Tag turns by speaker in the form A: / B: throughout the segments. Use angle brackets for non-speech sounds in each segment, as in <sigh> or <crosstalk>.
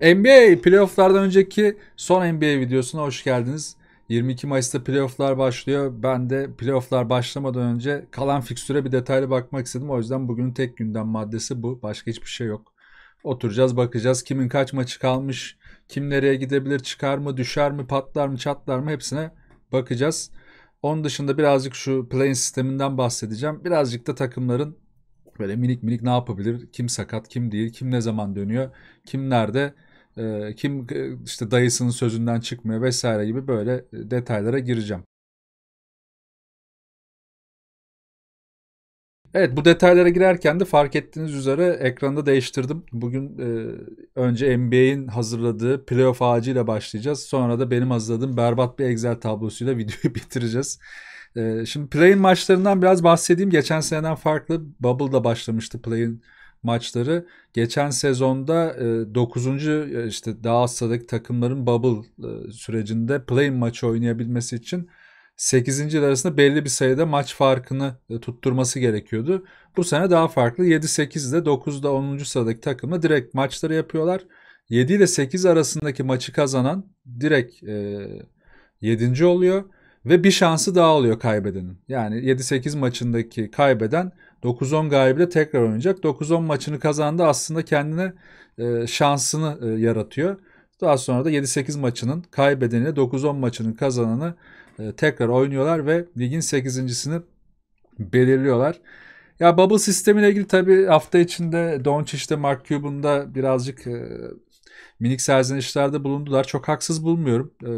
A: NBA playofflardan önceki son NBA videosuna hoş geldiniz. 22 Mayıs'ta playofflar başlıyor. Ben de playofflar başlamadan önce kalan fikstüre bir detaylı bakmak istedim. O yüzden bugünün tek gündem maddesi bu. Başka hiçbir şey yok. Oturacağız bakacağız kimin kaç maçı kalmış, kim nereye gidebilir, çıkar mı, düşer mi, patlar mı, çatlar mı hepsine bakacağız. Onun dışında birazcık şu play sisteminden bahsedeceğim. Birazcık da takımların böyle minik minik ne yapabilir, kim sakat, kim değil, kim ne zaman dönüyor, kim nerede e, kim işte dayısının sözünden çıkmıyor vesaire gibi böyle detaylara gireceğim. Evet bu detaylara girerken de fark ettiğiniz üzere ekranda değiştirdim. Bugün e, önce NBA'in hazırladığı playoff ağacıyla başlayacağız. Sonra da benim hazırladığım berbat bir Excel tablosuyla <laughs> videoyu bitireceğiz. E, şimdi play'in maçlarından biraz bahsedeyim. Geçen seneden farklı Bubble'da başlamıştı play'in maçları geçen sezonda 9. E, e, işte daha az sıradaki takımların bubble e, sürecinde play maçı oynayabilmesi için 8. arasında belli bir sayıda maç farkını tutturması gerekiyordu. Bu sene daha farklı. 7-8'de 9'da 10. sıradaki takımla direkt maçları yapıyorlar. 7 ile 8 arasındaki maçı kazanan direkt e, 7. oluyor ve bir şansı daha oluyor kaybedenin. Yani 7-8 maçındaki kaybeden 9-10 galibiyle tekrar oynayacak. 9-10 maçını kazandı aslında kendine e, şansını e, yaratıyor. Daha sonra da 7-8 maçının kaybedeniyle 9-10 maçının kazananı e, tekrar oynuyorlar ve ligin 8.sini belirliyorlar. Ya bubble sistemiyle ilgili tabi hafta içinde Doncic'te Mark Cuban'da birazcık e, minik serzenişlerde bulundular. Çok haksız bulmuyorum. E,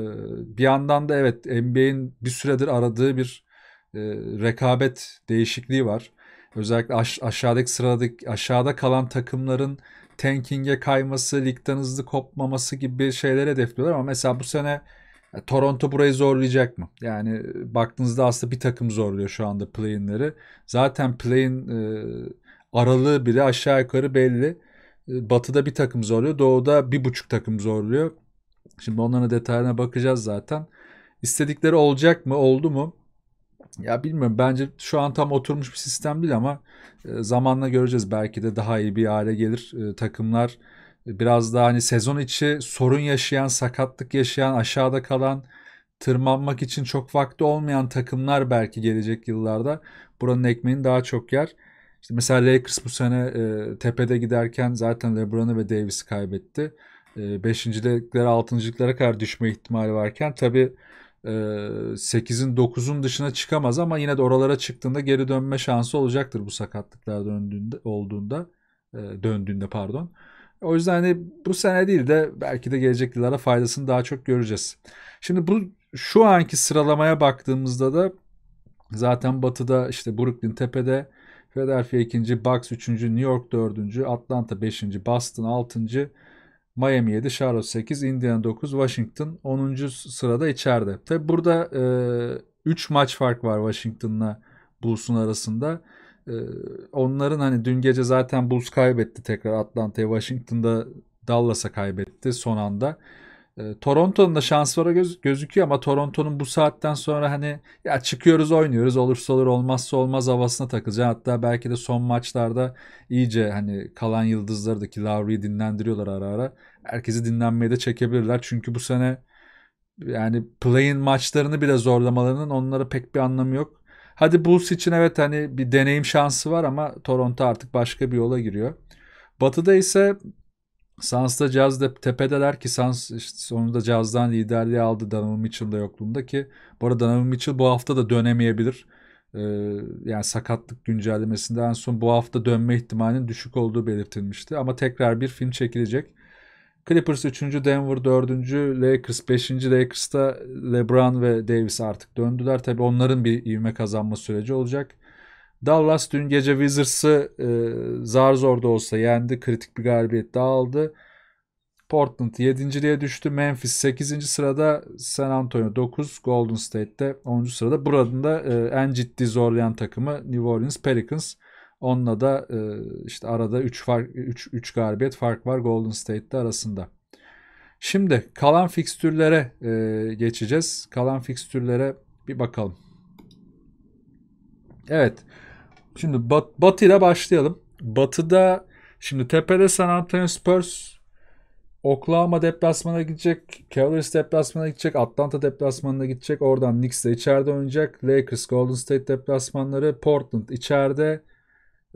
A: bir yandan da evet NBA'in bir süredir aradığı bir e, rekabet değişikliği var özellikle aş- aşağıdaki sıradaki aşağıda kalan takımların tanking'e kayması, ligden hızlı kopmaması gibi şeyler hedefliyorlar ama mesela bu sene e, Toronto burayı zorlayacak mı? Yani e, baktığınızda aslında bir takım zorluyor şu anda play'inleri. Zaten play'in e, aralığı bile aşağı yukarı belli. E, batı'da bir takım zorluyor. Doğu'da bir buçuk takım zorluyor. Şimdi onların detayına bakacağız zaten. İstedikleri olacak mı? Oldu mu? Ya bilmiyorum bence şu an tam oturmuş bir sistem değil ama e, zamanla göreceğiz belki de daha iyi bir hale gelir e, takımlar e, biraz daha hani sezon içi sorun yaşayan, sakatlık yaşayan, aşağıda kalan, tırmanmak için çok vakti olmayan takımlar belki gelecek yıllarda buranın ekmeğini daha çok yer. İşte mesela Lakers bu sene e, tepede giderken zaten LeBron'u ve Davis'i kaybetti. E, beşincilikler, altıncılıklara kadar düşme ihtimali varken tabii 8'in ee, 9'un dışına çıkamaz ama yine de oralara çıktığında geri dönme şansı olacaktır bu sakatlıklar döndüğünde olduğunda ee, döndüğünde pardon. O yüzden hani bu sene değil de belki de gelecek yıllara faydasını daha çok göreceğiz. Şimdi bu şu anki sıralamaya baktığımızda da zaten batıda işte Brooklyn tepede, Philadelphia ikinci, Bucks üçüncü, New York dördüncü, Atlanta beşinci, Boston altıncı. Miami 7, Charlotte 8, Indiana 9, Washington 10. sırada içeride. Tabi burada e, 3 maç fark var Washington'la Bulls'un arasında. E, onların hani dün gece zaten Bulls kaybetti tekrar Atlanta'ya. Washington'da Dallas'a kaybetti son anda. Ee, Toronto'nun da şans var göz, gözüküyor ama Toronto'nun bu saatten sonra hani ya çıkıyoruz oynuyoruz olursa olur olmazsa olmaz havasına takılacak. Hatta belki de son maçlarda iyice hani kalan yıldızları da ki Lowry'i dinlendiriyorlar ara ara. Herkesi dinlenmeye de çekebilirler. Çünkü bu sene yani play'in maçlarını bile zorlamalarının onlara pek bir anlamı yok. Hadi Bulls için evet hani bir deneyim şansı var ama Toronto artık başka bir yola giriyor. Batı'da ise Sans'ta Caz da tepedeler ki Sans işte sonunda Caz'dan liderliği aldı Donovan Mitchell'da yokluğunda ki bu arada Donovan Mitchell bu hafta da dönemeyebilir. Ee, yani sakatlık güncellemesinde son bu hafta dönme ihtimalinin düşük olduğu belirtilmişti. Ama tekrar bir film çekilecek. Clippers 3. Denver 4. Lakers 5. Lakers'ta LeBron ve Davis artık döndüler. Tabi onların bir ivme kazanma süreci olacak. Dallas dün gece Wizards'ı e, zar zor da olsa yendi. Kritik bir galibiyet daha aldı. Portland diye düştü. Memphis 8. sırada. San Antonio 9. Golden State'de 10. sırada. Buranın da e, en ciddi zorlayan takımı New Orleans Pelicans. Onunla da e, işte arada 3 fark 3 3 galibiyet fark var Golden State'de arasında. Şimdi kalan fikstürlere e, geçeceğiz. Kalan fikstürlere bir bakalım. Evet. Şimdi Bat ile başlayalım. Batı'da şimdi tepede San Antonio Spurs Oklahoma deplasmana gidecek. Cavaliers deplasmana gidecek. Atlanta deplasmanına gidecek. Oradan Knicks de içeride oynayacak. Lakers, Golden State deplasmanları. Portland içeride.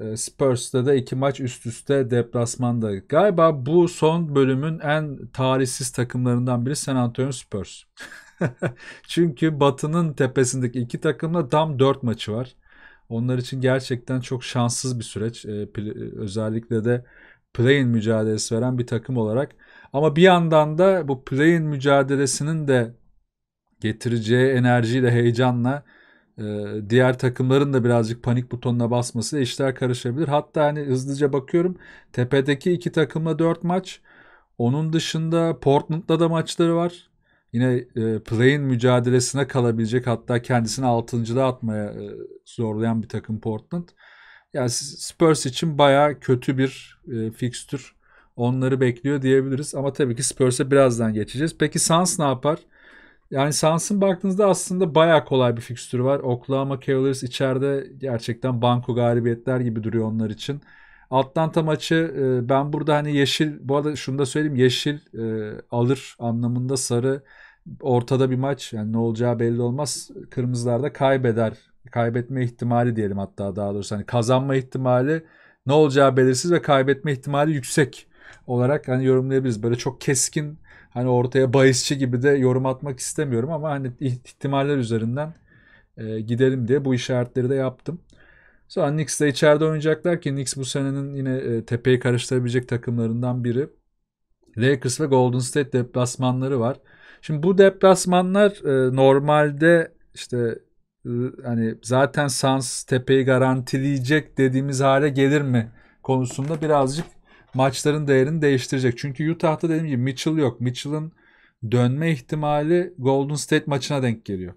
A: E, Spurs'ta da iki maç üst üste deplasmanda. Galiba bu son bölümün en tarihsiz takımlarından biri San Antonio Spurs. <laughs> Çünkü Batı'nın tepesindeki iki takımla tam dört maçı var. Onlar için gerçekten çok şanssız bir süreç. Ee, e, özellikle de play-in mücadelesi veren bir takım olarak. Ama bir yandan da bu play-in mücadelesinin de getireceği enerjiyle, heyecanla e, diğer takımların da birazcık panik butonuna basması işler karışabilir. Hatta hani hızlıca bakıyorum tepedeki iki takımla dört maç. Onun dışında Portland'da da maçları var yine e, play'in mücadelesine kalabilecek hatta kendisini altıncıda atmaya e, zorlayan bir takım Portland. Yani Spurs için baya kötü bir e, fikstür onları bekliyor diyebiliriz ama tabii ki Spurs'e birazdan geçeceğiz. Peki Suns ne yapar? Yani Suns'ın baktığınızda aslında baya kolay bir fikstürü var. Oklahoma Cavaliers içeride gerçekten banko galibiyetler gibi duruyor onlar için. Atlanta maçı e, ben burada hani yeşil bu arada şunu da söyleyeyim yeşil e, alır anlamında sarı ortada bir maç yani ne olacağı belli olmaz. Kırmızılar da kaybeder. Kaybetme ihtimali diyelim hatta daha doğrusu hani kazanma ihtimali ne olacağı belirsiz ve kaybetme ihtimali yüksek olarak hani yorumlayabiliriz. Böyle çok keskin hani ortaya bayisçi gibi de yorum atmak istemiyorum ama hani ihtimaller üzerinden e, gidelim diye bu işaretleri de yaptım. Sonra Knicks de içeride oynayacaklar ki Knicks bu senenin yine e, tepeyi karıştırabilecek takımlarından biri. Lakers ve Golden State deplasmanları var. Şimdi bu deplasmanlar e, normalde işte e, hani zaten Suns tepeyi garantileyecek dediğimiz hale gelir mi konusunda birazcık maçların değerini değiştirecek. Çünkü Utah'ta dediğim gibi Mitchell yok. Mitchell'ın dönme ihtimali Golden State maçına denk geliyor.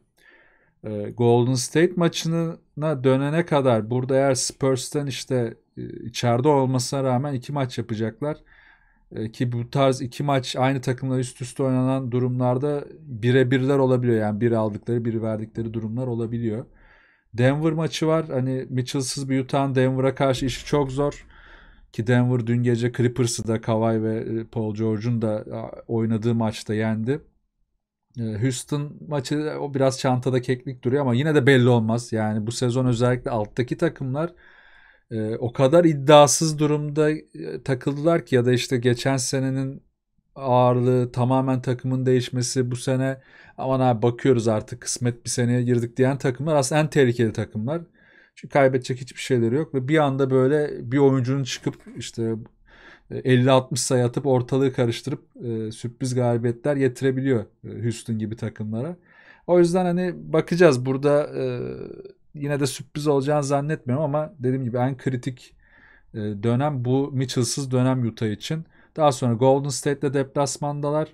A: Ee, Golden State maçına dönene kadar burada eğer Spurs'ten işte e, içeride olmasına rağmen iki maç yapacaklar. Ee, ki bu tarz iki maç aynı takımla üst üste oynanan durumlarda bire birler olabiliyor. Yani bir aldıkları bir verdikleri durumlar olabiliyor. Denver maçı var. Hani Mitchell'sız bir Utah'ın Denver'a karşı işi çok zor. Ki Denver dün gece Clippers'ı da Kawhi ve e, Paul George'un da oynadığı maçta yendi. Ee, Houston maçı o biraz çantada keklik duruyor ama yine de belli olmaz. Yani bu sezon özellikle alttaki takımlar e, o kadar iddiasız durumda e, takıldılar ki ya da işte geçen senenin ağırlığı tamamen takımın değişmesi bu sene aman abi bakıyoruz artık kısmet bir seneye girdik diyen takımlar aslında en tehlikeli takımlar. Çünkü kaybedecek hiçbir şeyleri yok ve bir anda böyle bir oyuncunun çıkıp işte 50-60 sayı atıp ortalığı karıştırıp e, sürpriz galibiyetler yetirebiliyor e, Houston gibi takımlara. O yüzden hani bakacağız burada e, yine de sürpriz olacağını zannetmiyorum ama dediğim gibi en kritik e, dönem bu Mitchell'sız dönem Utah için. Daha sonra Golden State'le deplasmandalar.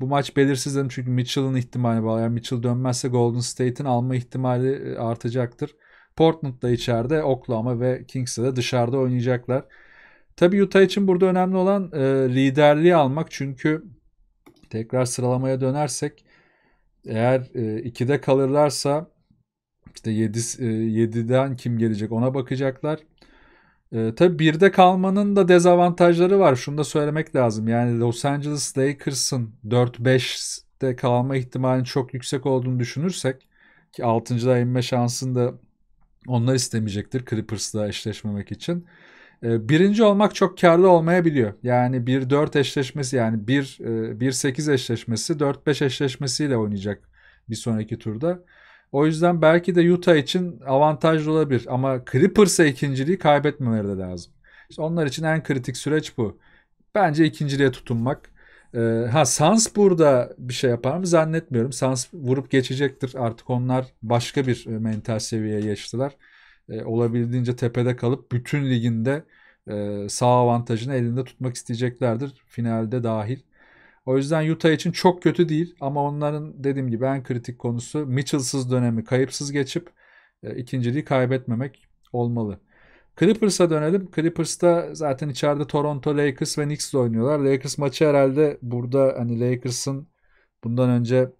A: Bu maç belirsiz dedim çünkü Mitchell'ın ihtimali var. Yani Mitchell dönmezse Golden State'in alma ihtimali e, artacaktır. Portland da içeride, Oklahoma ve Kings'e de dışarıda oynayacaklar. Tabii Utah için burada önemli olan e, liderliği almak. Çünkü tekrar sıralamaya dönersek eğer e, ikide kalırlarsa işte 7 yedi, 7'den e, kim gelecek ona bakacaklar. E, tabii birde kalmanın da dezavantajları var. Şunu da söylemek lazım. Yani Los Angeles Lakers'ın 4-5'te kalma ihtimalinin çok yüksek olduğunu düşünürsek ki 6.da inme şansını da onlar istemeyecektir Clippers'la eşleşmemek için. Ee, birinci olmak çok karlı olmayabiliyor. Yani 1-4 eşleşmesi yani 1-8 e, eşleşmesi 4-5 eşleşmesiyle oynayacak bir sonraki turda. O yüzden belki de Utah için avantajlı olabilir ama Clippers'a ikinciliği kaybetmemeleri de lazım. İşte onlar için en kritik süreç bu. Bence ikinciliğe tutunmak. Ee, ha Sans burada bir şey yapar mı zannetmiyorum. Sans vurup geçecektir. Artık onlar başka bir e, mental seviyeye geçtiler e, olabildiğince tepede kalıp bütün liginde e, sağ avantajını elinde tutmak isteyeceklerdir. Finalde dahil. O yüzden Utah için çok kötü değil ama onların dediğim gibi en kritik konusu Mitchell'sız dönemi kayıpsız geçip e, ikinciliği kaybetmemek olmalı. Clippers'a dönelim. Clippers'ta zaten içeride Toronto Lakers ve Knicks oynuyorlar. Lakers maçı herhalde burada hani Lakers'ın bundan önce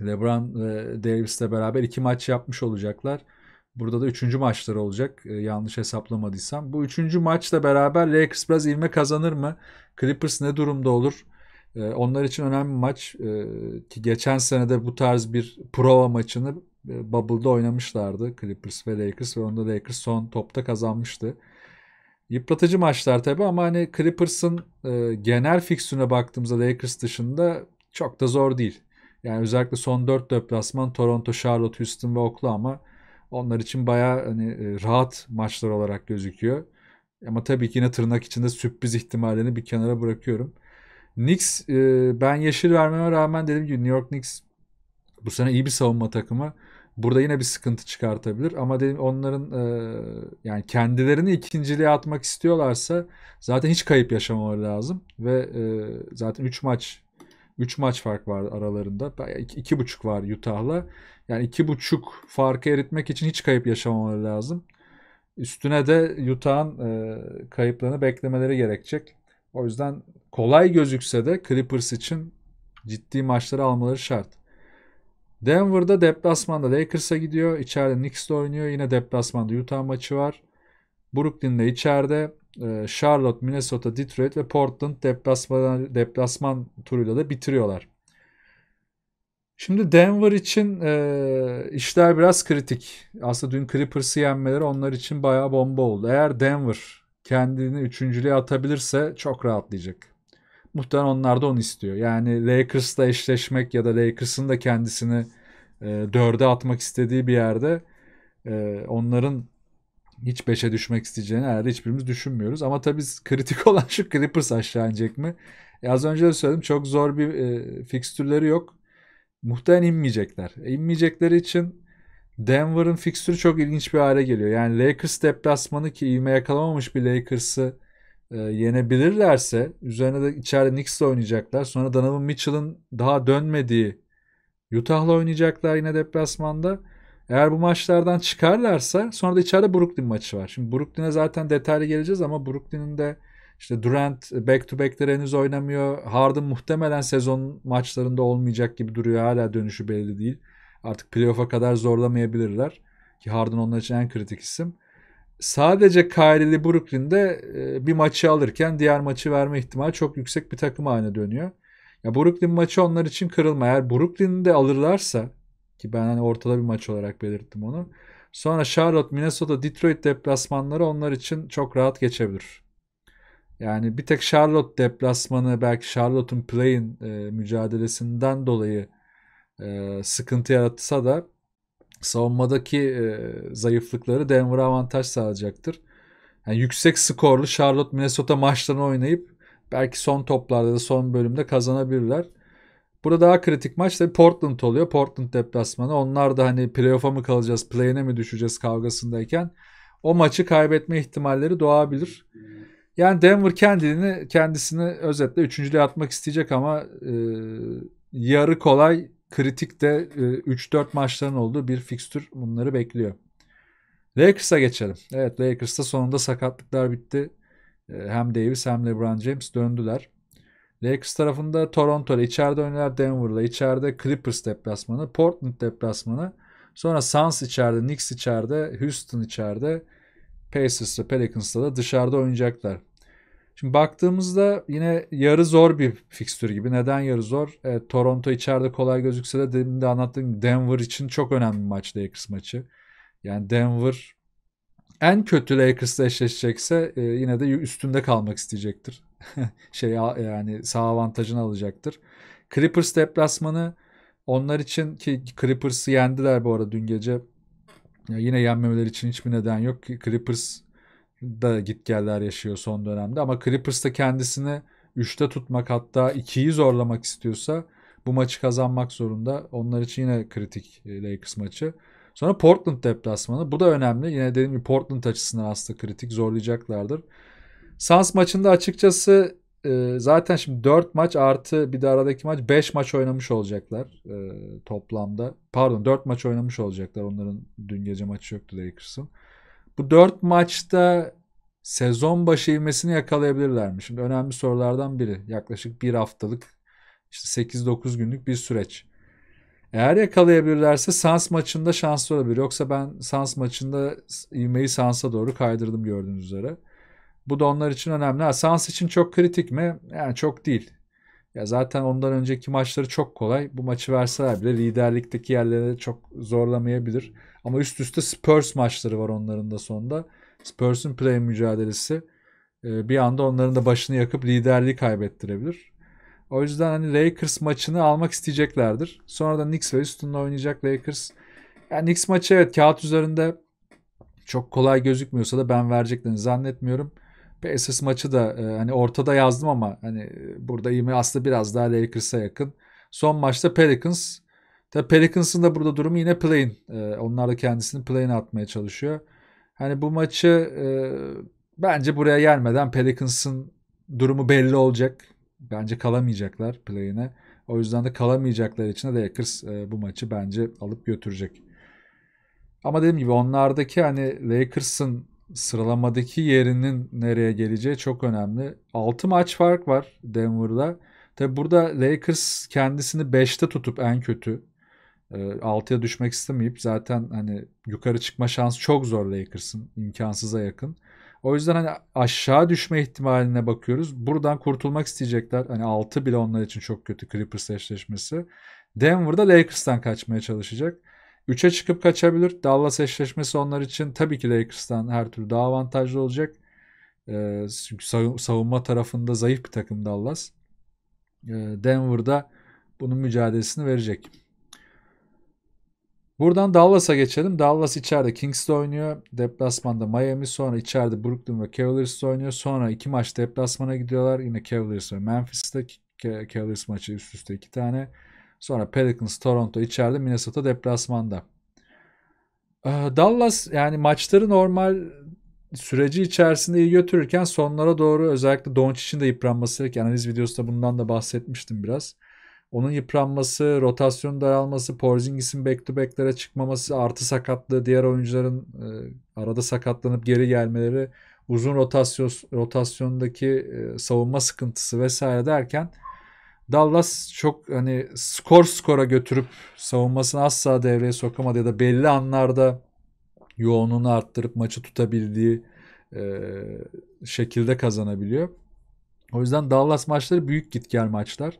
A: LeBron ve Davis'le beraber iki maç yapmış olacaklar. Burada da üçüncü maçları olacak e, yanlış hesaplamadıysam. Bu üçüncü maçla beraber Lakers biraz ilme kazanır mı? Clippers ne durumda olur? E, onlar için önemli maç. E, ki geçen senede bu tarz bir prova maçını e, Bubble'da oynamışlardı Clippers ve Lakers ve onda Lakers son topta kazanmıştı. Yıpratıcı maçlar tabi ama hani Clippers'ın e, genel fiksüne baktığımızda Lakers dışında çok da zor değil. Yani özellikle son 4 deplasman Toronto, Charlotte, Houston ve Oklahoma onlar için baya hani e, rahat maçlar olarak gözüküyor. Ama tabii ki yine tırnak içinde sürpriz ihtimallerini bir kenara bırakıyorum. Knicks e, ben yeşil vermeme rağmen dedim ki New York Knicks bu sene iyi bir savunma takımı. Burada yine bir sıkıntı çıkartabilir ama dedim onların e, yani kendilerini ikinciliğe atmak istiyorlarsa zaten hiç kayıp yaşamaları lazım ve zaten 3 maç 3 maç fark var aralarında. 2,5 var Utah'la. Yani 2,5 farkı eritmek için hiç kayıp yaşamamaları lazım. Üstüne de Utah'ın e, kayıplarını beklemeleri gerekecek. O yüzden kolay gözükse de Clippers için ciddi maçları almaları şart. Denver'da deplasmanda Lakers'a gidiyor. İçeride Knicks'le oynuyor. Yine deplasmanda Utah maçı var. Brooklyn'de içeride. E, Charlotte, Minnesota, Detroit ve Portland deplasman, deplasman turuyla da bitiriyorlar. Şimdi Denver için e, işler biraz kritik. Aslında dün Clippers'ı yenmeleri onlar için bayağı bomba oldu. Eğer Denver kendini üçüncülüğe atabilirse çok rahatlayacak. Muhtemelen onlar da onu istiyor. Yani Lakers'la eşleşmek ya da Lakers'ın da kendisini e, dörde atmak istediği bir yerde e, onların hiç beşe düşmek isteyeceğini herhalde hiçbirimiz düşünmüyoruz. Ama tabii kritik <laughs> olan şu Clippers aşağı inecek mi? E az önce de söyledim çok zor bir e, fikstürleri yok. Muhtemelen inmeyecekler. E, inmeyecekleri için Denver'ın fikstürü çok ilginç bir hale geliyor. Yani Lakers deplasmanı ki ivme yakalamamış bir Lakers'ı e, yenebilirlerse üzerine de içeride Knicks'le oynayacaklar. Sonra Donovan Mitchell'ın daha dönmediği Utah'la oynayacaklar yine deplasmanda. Eğer bu maçlardan çıkarlarsa sonra da içeride Brooklyn maçı var. Şimdi Brooklyn'e zaten detaylı geleceğiz ama Brooklyn'in de işte Durant back to back'leri henüz oynamıyor. Harden muhtemelen sezon maçlarında olmayacak gibi duruyor. Hala dönüşü belli değil. Artık playoff'a kadar zorlamayabilirler. Ki Harden onlar için en kritik isim. Sadece Kyrie'li Brooklyn'de e, bir maçı alırken diğer maçı verme ihtimali çok yüksek bir takım haline dönüyor. Ya Brooklyn maçı onlar için kırılma. Eğer Brooklyn'de alırlarsa ki ben hani ortada bir maç olarak belirttim onu. Sonra Charlotte, Minnesota, Detroit deplasmanları onlar için çok rahat geçebilir. Yani bir tek Charlotte deplasmanı belki Charlotte'un play'in e, mücadelesinden dolayı e, sıkıntı yaratsa da savunmadaki e, zayıflıkları Denver'a avantaj sağlayacaktır. Yani yüksek skorlu Charlotte Minnesota maçlarını oynayıp belki son toplarda da son bölümde kazanabilirler. Burada daha kritik maç tabii Portland oluyor. Portland deplasmanı. Onlar da hani playoff'a mı kalacağız, play'ine mi düşeceğiz kavgasındayken o maçı kaybetme ihtimalleri doğabilir. Yani Denver kendini kendisini özetle üçüncülüğe atmak isteyecek ama e, yarı kolay kritik de e, 3-4 maçların olduğu bir fikstür bunları bekliyor. Lakers'a geçelim. Evet Lakers'ta sonunda sakatlıklar bitti. E, hem Davis hem LeBron James döndüler. Lakers tarafında Toronto ile içeride oynar Denver ile içeride Clippers deplasmanı. Portland deplasmanı. Sonra Suns içeride, Knicks içeride, Houston içeride. Pacers ve Pelicans'la da dışarıda oynayacaklar. Şimdi baktığımızda yine yarı zor bir fikstür gibi. Neden yarı zor? E, Toronto içeride kolay gözükse de demin de anlattığım Denver için çok önemli bir maç Lakers maçı. Yani Denver en kötü Lakers'la eşleşecekse e, yine de üstünde kalmak isteyecektir. <laughs> şey yani sağ avantajını alacaktır. Clippers deplasmanı onlar için ki Clippers'ı yendiler bu arada dün gece. Ya yine yenmemeler için hiçbir neden yok. Clippers da git gitgeller yaşıyor son dönemde ama Clippers da kendisini 3'te tutmak hatta 2'yi zorlamak istiyorsa bu maçı kazanmak zorunda. Onlar için yine kritik e, Lakers maçı. Sonra Portland deplasmanı. Bu da önemli. Yine dediğim gibi Portland açısından aslında kritik. Zorlayacaklardır. Suns maçında açıkçası e, zaten şimdi 4 maç artı bir de aradaki maç 5 maç oynamış olacaklar e, toplamda. Pardon 4 maç oynamış olacaklar. Onların dün gece maçı yoktu Lakers'ın. Bu 4 maçta sezon başı ivmesini yakalayabilirler mi? Şimdi önemli sorulardan biri. Yaklaşık bir haftalık işte 8-9 günlük bir süreç. Eğer yakalayabilirlerse Sans maçında şanslı olabilir. Yoksa ben Sans maçında ivmeyi Sans'a doğru kaydırdım gördüğünüz üzere. Bu da onlar için önemli. Ha, Sans için çok kritik mi? Yani çok değil. Ya zaten ondan önceki maçları çok kolay. Bu maçı verseler bile liderlikteki yerleri çok zorlamayabilir. Ama üst üste Spurs maçları var onların da sonunda. Spurs'un play mücadelesi e, bir anda onların da başını yakıp liderliği kaybettirebilir. O yüzden hani Lakers maçını almak isteyeceklerdir. Sonra da Knicks ve üstünde oynayacak Lakers. Yani Knicks maçı evet kağıt üzerinde çok kolay gözükmüyorsa da ben vereceklerini zannetmiyorum. Pacers maçı da e, hani ortada yazdım ama hani e, burada ivme aslında biraz daha Lakers'a yakın. Son maçta Pelicans. Tabi Pelicans'ın da burada durumu yine play'in. E, onlar da kendisini playin atmaya çalışıyor. Hani bu maçı e, bence buraya gelmeden Pelicans'ın durumu belli olacak. Bence kalamayacaklar play'ine. O yüzden de kalamayacaklar için de Lakers e, bu maçı bence alıp götürecek. Ama dediğim gibi onlardaki hani Lakers'ın Sıralamadaki yerinin nereye geleceği çok önemli. 6 maç fark var Denver'da. Tabi burada Lakers kendisini 5'te tutup en kötü 6'ya e, düşmek istemeyip zaten hani yukarı çıkma şansı çok zor Lakers'ın imkansıza yakın. O yüzden hani aşağı düşme ihtimaline bakıyoruz. Buradan kurtulmak isteyecekler. Hani 6 bile onlar için çok kötü Clippers eşleşmesi. Denver'da Lakers'tan kaçmaya çalışacak. 3'e çıkıp kaçabilir. Dallas eşleşmesi onlar için tabii ki Lakers'tan her türlü daha avantajlı olacak. Ee, çünkü savunma tarafında zayıf bir takım Dallas. Ee, Denver'da bunun mücadelesini verecek. Buradan Dallas'a geçelim. Dallas içeride Kings'te oynuyor. Deplasmanda Miami. Sonra içeride Brooklyn ve Cavaliers'te oynuyor. Sonra iki maç deplasmana gidiyorlar. Yine Cavaliers ve Memphis'te. Cavaliers maçı üst üste iki tane. Sonra Pelicans Toronto içeride Minnesota deplasmanda. Ee, Dallas yani maçları normal süreci içerisinde iyi götürürken sonlara doğru özellikle Doncic'in de yıpranması ki analiz videosunda bundan da bahsetmiştim biraz. Onun yıpranması, rotasyonun daralması, Porzingis'in back to back'lere çıkmaması, artı sakatlığı, diğer oyuncuların e, arada sakatlanıp geri gelmeleri, uzun rotasyon rotasyondaki e, savunma sıkıntısı vesaire derken Dallas çok hani skor skora götürüp savunmasını asla devreye sokamadı ya da belli anlarda yoğunluğunu arttırıp maçı tutabildiği e, şekilde kazanabiliyor. O yüzden Dallas maçları büyük git gel maçlar.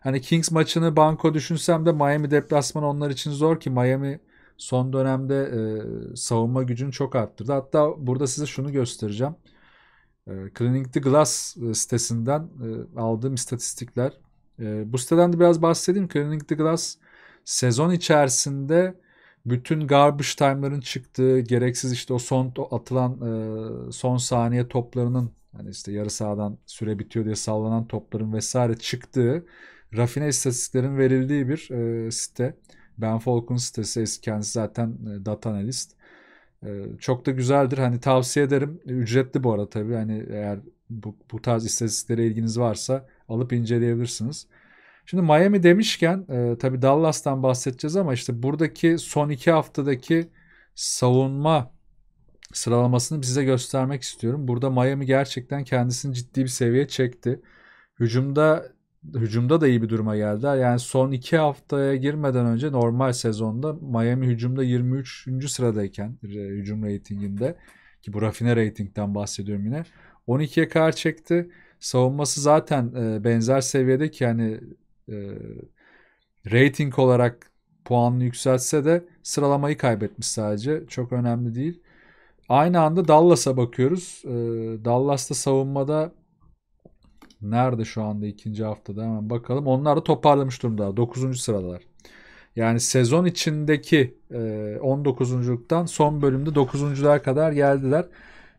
A: Hani Kings maçını banko düşünsem de Miami deplasmanı onlar için zor ki Miami son dönemde e, savunma gücünü çok arttırdı. Hatta burada size şunu göstereceğim. E, Cleaning the Glass sitesinden e, aldığım istatistikler e, bu siteden de biraz bahsedeyim. Clearing the Glass sezon içerisinde bütün garbage time'ların çıktığı, gereksiz işte o son atılan e, son saniye toplarının hani işte yarı sahadan süre bitiyor diye sallanan topların vesaire çıktığı rafine istatistiklerin verildiği bir e, site. Ben Falcon sitesi kendisi zaten e, data analist. E, çok da güzeldir. Hani tavsiye ederim. E, ücretli bu arada tabii. Hani eğer bu, bu tarz istatistiklere ilginiz varsa alıp inceleyebilirsiniz. Şimdi Miami demişken e, tabii Dallas'tan bahsedeceğiz ama işte buradaki son iki haftadaki savunma sıralamasını size göstermek istiyorum. Burada Miami gerçekten kendisini ciddi bir seviye çekti. Hücumda hücumda da iyi bir duruma geldi. Yani son iki haftaya girmeden önce normal sezonda Miami hücumda 23. sıradayken e, hücum reytinginde ki bu rafine reytingden bahsediyorum yine. 12'ye kadar çekti savunması zaten e, benzer seviyede ki yani e, rating olarak puanını yükseltse de sıralamayı kaybetmiş sadece. Çok önemli değil. Aynı anda Dallas'a bakıyoruz. E, Dallas'ta savunmada nerede şu anda ikinci haftada hemen bakalım. Onlar da toparlamış durumda. 9. sıradalar. Yani sezon içindeki e, 19.luktan son bölümde 9.luğa kadar geldiler.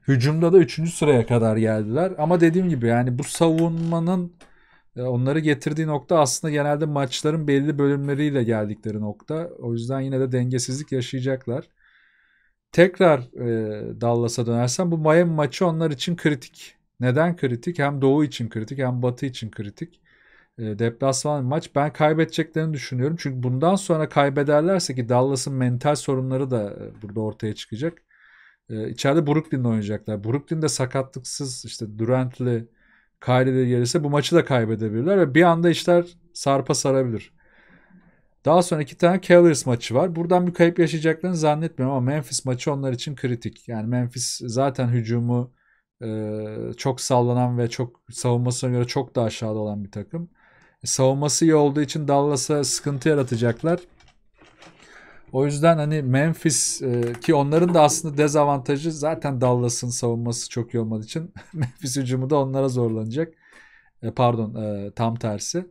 A: Hücumda da 3. sıraya kadar geldiler. Ama dediğim gibi yani bu savunmanın e, onları getirdiği nokta aslında genelde maçların belli bölümleriyle geldikleri nokta. O yüzden yine de dengesizlik yaşayacaklar. Tekrar e, Dallas'a dönersem bu Miami maçı onlar için kritik. Neden kritik? Hem Doğu için kritik hem Batı için kritik. E, deplasman maç. Ben kaybedeceklerini düşünüyorum. Çünkü bundan sonra kaybederlerse ki Dallas'ın mental sorunları da e, burada ortaya çıkacak. E, içeride Brooklyn'le oynayacaklar. Brooklyn'de sakatlıksız işte Durant'li Kyrie'li gelirse bu maçı da kaybedebilirler ve bir anda işler sarpa sarabilir. Daha sonra iki tane Cavaliers maçı var. Buradan bir kayıp yaşayacaklarını zannetmiyorum ama Memphis maçı onlar için kritik. Yani Memphis zaten hücumu e, çok sallanan ve çok savunmasına göre çok da aşağıda olan bir takım. E, savunması iyi olduğu için Dallas'a sıkıntı yaratacaklar. O yüzden hani Memphis e, ki onların da aslında dezavantajı zaten Dallas'ın savunması çok iyi olmadığı için <laughs> Memphis hücumu da onlara zorlanacak. E, pardon e, tam tersi.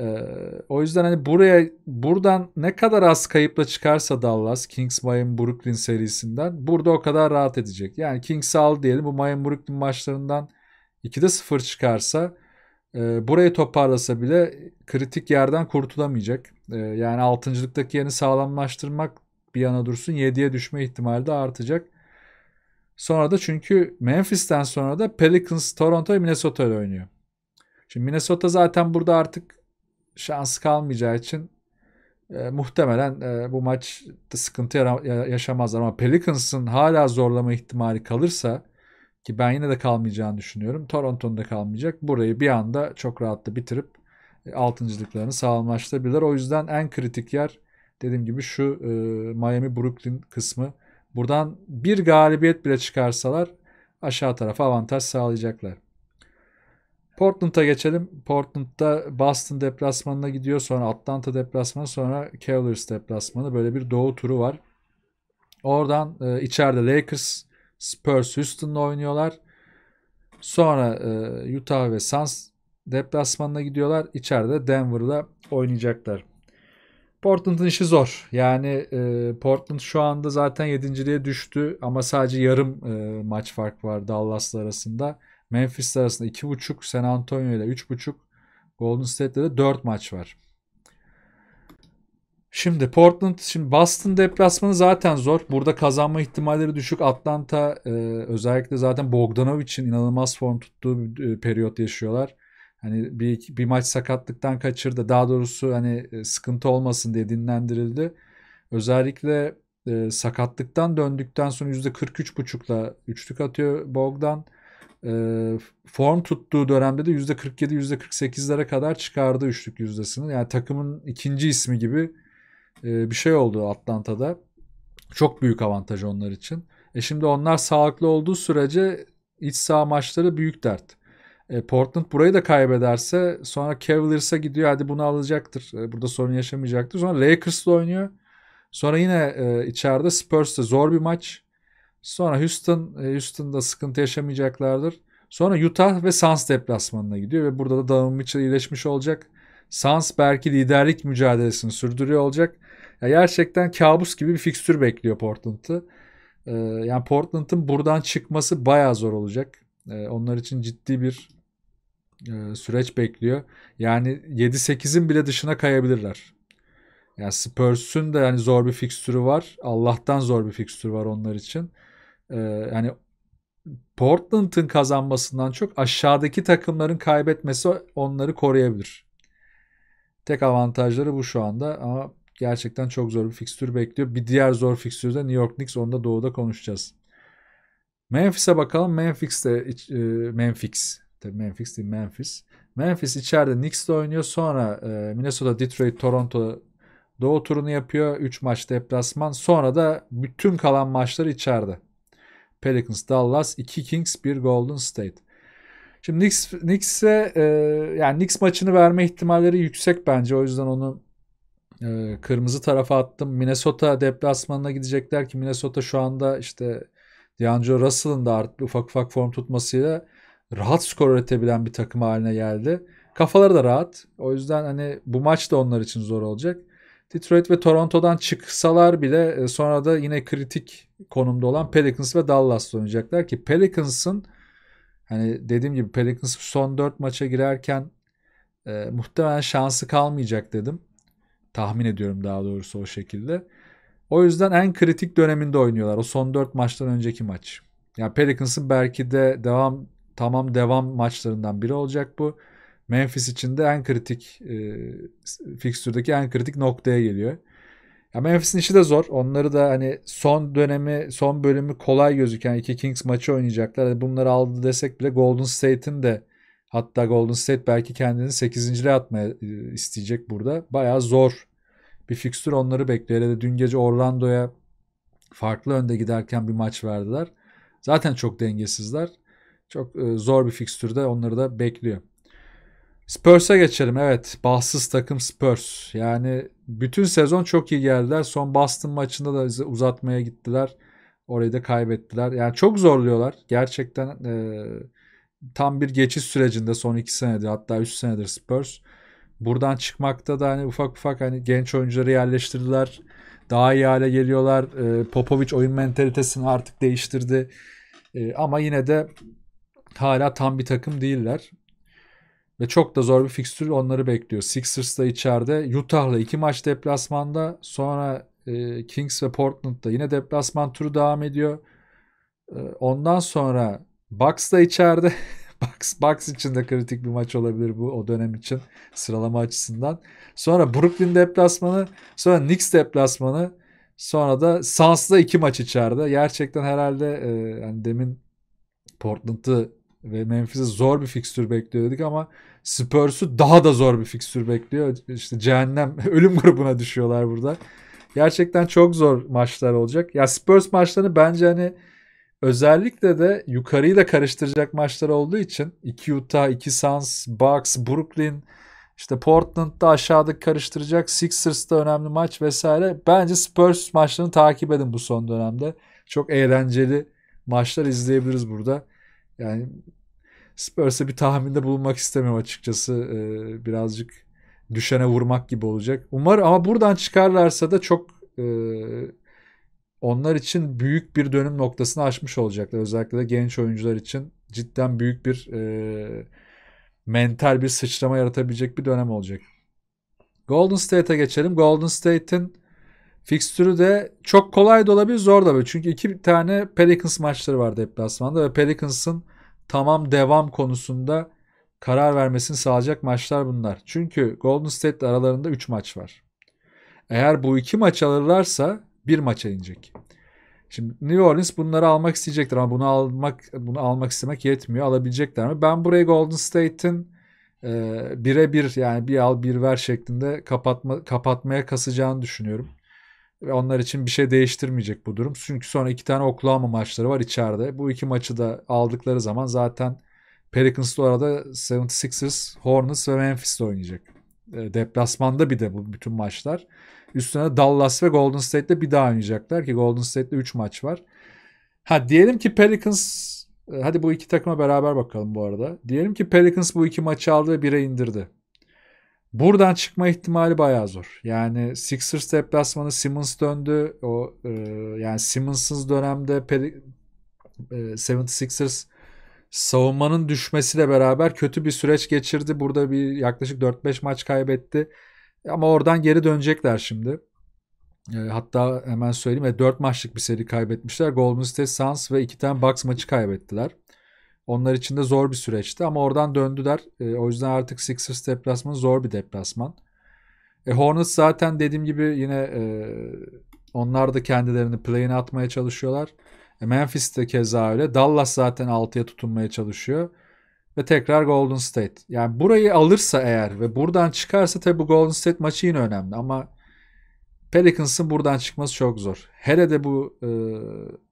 A: E, o yüzden hani buraya buradan ne kadar az kayıpla çıkarsa Dallas Kings Miami Brooklyn serisinden burada o kadar rahat edecek. Yani Kings al diyelim bu Miami Brooklyn maçlarından 2'de 0 çıkarsa e, burayı toparlasa bile kritik yerden kurtulamayacak. Ee, yani altıncılıktaki yerini sağlamlaştırmak bir yana dursun 7'ye düşme ihtimali de artacak. Sonra da çünkü Memphis'ten sonra da Pelicans Toronto ve Minnesota ile oynuyor. Şimdi Minnesota zaten burada artık şansı kalmayacağı için e, muhtemelen e, bu maçta sıkıntı yaşamazlar ama Pelicans'ın hala zorlama ihtimali kalırsa ki ben yine de kalmayacağını düşünüyorum. Toronto'nun da kalmayacak. Burayı bir anda çok rahatla bitirip altıncılıklarını sağlamlaştırabilirler. O yüzden en kritik yer dediğim gibi şu e, Miami Brooklyn kısmı. Buradan bir galibiyet bile çıkarsalar aşağı tarafa avantaj sağlayacaklar. Portland'a geçelim. Portland'da Boston deplasmanına gidiyor. Sonra Atlanta deplasmanı sonra Cavaliers deplasmanı. Böyle bir doğu turu var. Oradan e, içeride Lakers, Spurs, Houston'la oynuyorlar. Sonra e, Utah ve Suns Deplasmanına gidiyorlar. İçeride Denver'la oynayacaklar. Portland'ın işi zor. Yani e, Portland şu anda zaten yedinciliğe düştü ama sadece yarım e, maç fark var Dallas'la arasında. Memphis arasında 2.5, San Antonio ile 3.5, Golden State'le de 4 maç var. Şimdi Portland, şimdi Boston deplasmanı zaten zor. Burada kazanma ihtimalleri düşük. Atlanta e, özellikle zaten Bogdanovic'in inanılmaz form tuttuğu bir e, periyot yaşıyorlar hani bir, bir maç sakatlıktan kaçırdı. Daha doğrusu hani e, sıkıntı olmasın diye dinlendirildi. Özellikle e, sakatlıktan döndükten sonra %43.5'la üçlük atıyor Bogdan. E, form tuttuğu dönemde de %47 %48'lere kadar çıkardı üçlük yüzdesini. Yani takımın ikinci ismi gibi e, bir şey oldu Atlanta'da. Çok büyük avantaj onlar için. E şimdi onlar sağlıklı olduğu sürece iç saha maçları büyük dert. E, Portland burayı da kaybederse sonra Cavaliers'a gidiyor. Hadi bunu alacaktır. E, burada sorun yaşamayacaktır. Sonra Lakers'la oynuyor. Sonra yine e, içeride Spurs'ta zor bir maç. Sonra Houston, Houston'da sıkıntı yaşamayacaklardır. Sonra Utah ve Suns deplasmanına gidiyor ve burada da Donovan Mitchell iyileşmiş olacak. Suns belki liderlik mücadelesini sürdürüyor olacak. Ya gerçekten kabus gibi bir fikstür bekliyor Portland'ı. Ee, yani Portland'ın buradan çıkması bayağı zor olacak. Ee, onlar için ciddi bir e, süreç bekliyor. Yani 7-8'in bile dışına kayabilirler. Yani Spurs'un da yani zor bir fikstürü var. Allah'tan zor bir fikstürü var onlar için. E, yani Portland'ın kazanmasından çok aşağıdaki takımların kaybetmesi onları koruyabilir. Tek avantajları bu şu anda ama gerçekten çok zor bir fikstür bekliyor. Bir diğer zor fikstür de New York Knicks. Onu da doğuda konuşacağız. Memphis'e bakalım. Memphis de e, Memphis Tabii Memphis değil Memphis. Memphis içeride Knicks'le oynuyor. Sonra e, Minnesota, Detroit, Toronto doğu turunu yapıyor. 3 maç deplasman. Sonra da bütün kalan maçlar içeride. Pelicans, Dallas, 2 Kings, 1 Golden State. Şimdi Knicks, Knicks'e e, yani Knicks maçını verme ihtimalleri yüksek bence. O yüzden onu e, kırmızı tarafa attım. Minnesota deplasmanına gidecekler ki Minnesota şu anda işte D'Angelo Russell'ın da artık ufak ufak form tutmasıyla rahat skor üretebilen bir takım haline geldi. Kafaları da rahat. O yüzden hani bu maç da onlar için zor olacak. Detroit ve Toronto'dan çıksalar bile e, sonra da yine kritik konumda olan Pelicans ve Dallas'la oynayacaklar ki Pelicans'ın hani dediğim gibi Pelicans son 4 maça girerken e, muhtemelen şansı kalmayacak dedim. Tahmin ediyorum daha doğrusu o şekilde. O yüzden en kritik döneminde oynuyorlar. O son 4 maçtan önceki maç. Yani Pelicans'ın belki de devam tamam devam maçlarından biri olacak bu. Memphis için de en kritik e, fikstürdeki en kritik noktaya geliyor. Ya Memphis'in işi de zor. Onları da hani son dönemi, son bölümü kolay gözüken iki Kings maçı oynayacaklar. Hani bunları aldı desek bile Golden State'in de hatta Golden State belki kendini 8. atmaya e, isteyecek burada. Bayağı zor bir fikstür onları bekliyor. Hele de dün gece Orlando'ya farklı önde giderken bir maç verdiler. Zaten çok dengesizler. Çok e, zor bir fikstürde onları da bekliyor. Spurs'a geçelim. Evet. Bassız takım Spurs. Yani bütün sezon çok iyi geldiler. Son Boston maçında da uzatmaya gittiler. Orayı da kaybettiler. Yani çok zorluyorlar. Gerçekten e, tam bir geçiş sürecinde son 2 senedir hatta 3 senedir Spurs. Buradan çıkmakta da hani ufak ufak hani genç oyuncuları yerleştirdiler. Daha iyi hale geliyorlar. E, Popovic oyun mentalitesini artık değiştirdi. E, ama yine de hala tam bir takım değiller. Ve çok da zor bir fikstür onları bekliyor. Sixers da içeride. Utah'la iki maç deplasmanda. Sonra e, Kings ve Portland'da yine deplasman turu devam ediyor. E, ondan sonra Bucks da içeride. <laughs> Bucks, Bucks için de kritik bir maç olabilir bu o dönem için sıralama açısından. Sonra Brooklyn deplasmanı, sonra Knicks deplasmanı, sonra da Suns'da iki maç içeride. Gerçekten herhalde e, yani demin Portland'ı ve Memphis'e zor bir fikstür bekliyor dedik ama Spurs'u daha da zor bir fikstür bekliyor. İşte cehennem <laughs> ölüm grubuna düşüyorlar burada. Gerçekten çok zor maçlar olacak. Ya Spurs maçlarını bence hani özellikle de yukarıyı da karıştıracak maçlar olduğu için 2 Utah, 2 Suns, Bucks, Brooklyn, işte Portland'da aşağıda karıştıracak Sixers'da önemli maç vesaire. Bence Spurs maçlarını takip edin bu son dönemde. Çok eğlenceli maçlar izleyebiliriz burada. Yani Spurs'a bir tahminde bulunmak istemiyorum açıkçası. Ee, birazcık düşene vurmak gibi olacak. Umarım ama buradan çıkarlarsa da çok e, onlar için büyük bir dönüm noktasını aşmış olacaklar. Özellikle de genç oyuncular için cidden büyük bir e, mental bir sıçrama yaratabilecek bir dönem olacak. Golden State'e geçelim. Golden State'in fikstürü de çok kolay da olabilir zor da böyle. Çünkü iki tane Pelicans maçları vardı deplasmanda ve Pelicans'ın tamam devam konusunda karar vermesini sağlayacak maçlar bunlar. Çünkü Golden State aralarında 3 maç var. Eğer bu iki maç alırlarsa bir maça inecek. Şimdi New Orleans bunları almak isteyecektir ama bunu almak bunu almak istemek yetmiyor. Alabilecekler mi? Ben buraya Golden State'in e, birebir yani bir al bir ver şeklinde kapatma kapatmaya kasacağını düşünüyorum. Ve onlar için bir şey değiştirmeyecek bu durum. Çünkü sonra iki tane Oklahoma maçları var içeride. Bu iki maçı da aldıkları zaman zaten Pelicans'la arada 76ers, Hornets ve Memphis'le oynayacak. E, deplasmanda bir de bu bütün maçlar. Üstüne Dallas ve Golden State'le bir daha oynayacaklar ki Golden State'de 3 maç var. Ha diyelim ki Pelicans e, hadi bu iki takıma beraber bakalım bu arada. Diyelim ki Pelicans bu iki maçı aldı ve 1'e indirdi. Buradan çıkma ihtimali bayağı zor. Yani Sixers deplasmanı Simmons döndü. O e, yani Simmons'ız dönemde Peri, e, 76ers savunmanın düşmesiyle beraber kötü bir süreç geçirdi. Burada bir yaklaşık 4-5 maç kaybetti. Ama oradan geri dönecekler şimdi. E, hatta hemen söyleyeyim ya e, 4 maçlık bir seri kaybetmişler. Golden State Suns ve 2 tane Bucks maçı kaybettiler. Onlar için de zor bir süreçti ama oradan döndüler. E, o yüzden artık Sixers deplasmanı zor bir deplasman. E, Hornets zaten dediğim gibi yine e, onlar da kendilerini play'ine atmaya çalışıyorlar. E, Memphis de keza öyle. Dallas zaten 6'ya tutunmaya çalışıyor. Ve tekrar Golden State. Yani burayı alırsa eğer ve buradan çıkarsa tabi bu Golden State maçı yine önemli ama Pelicans'ın buradan çıkması çok zor. Hele de bu e,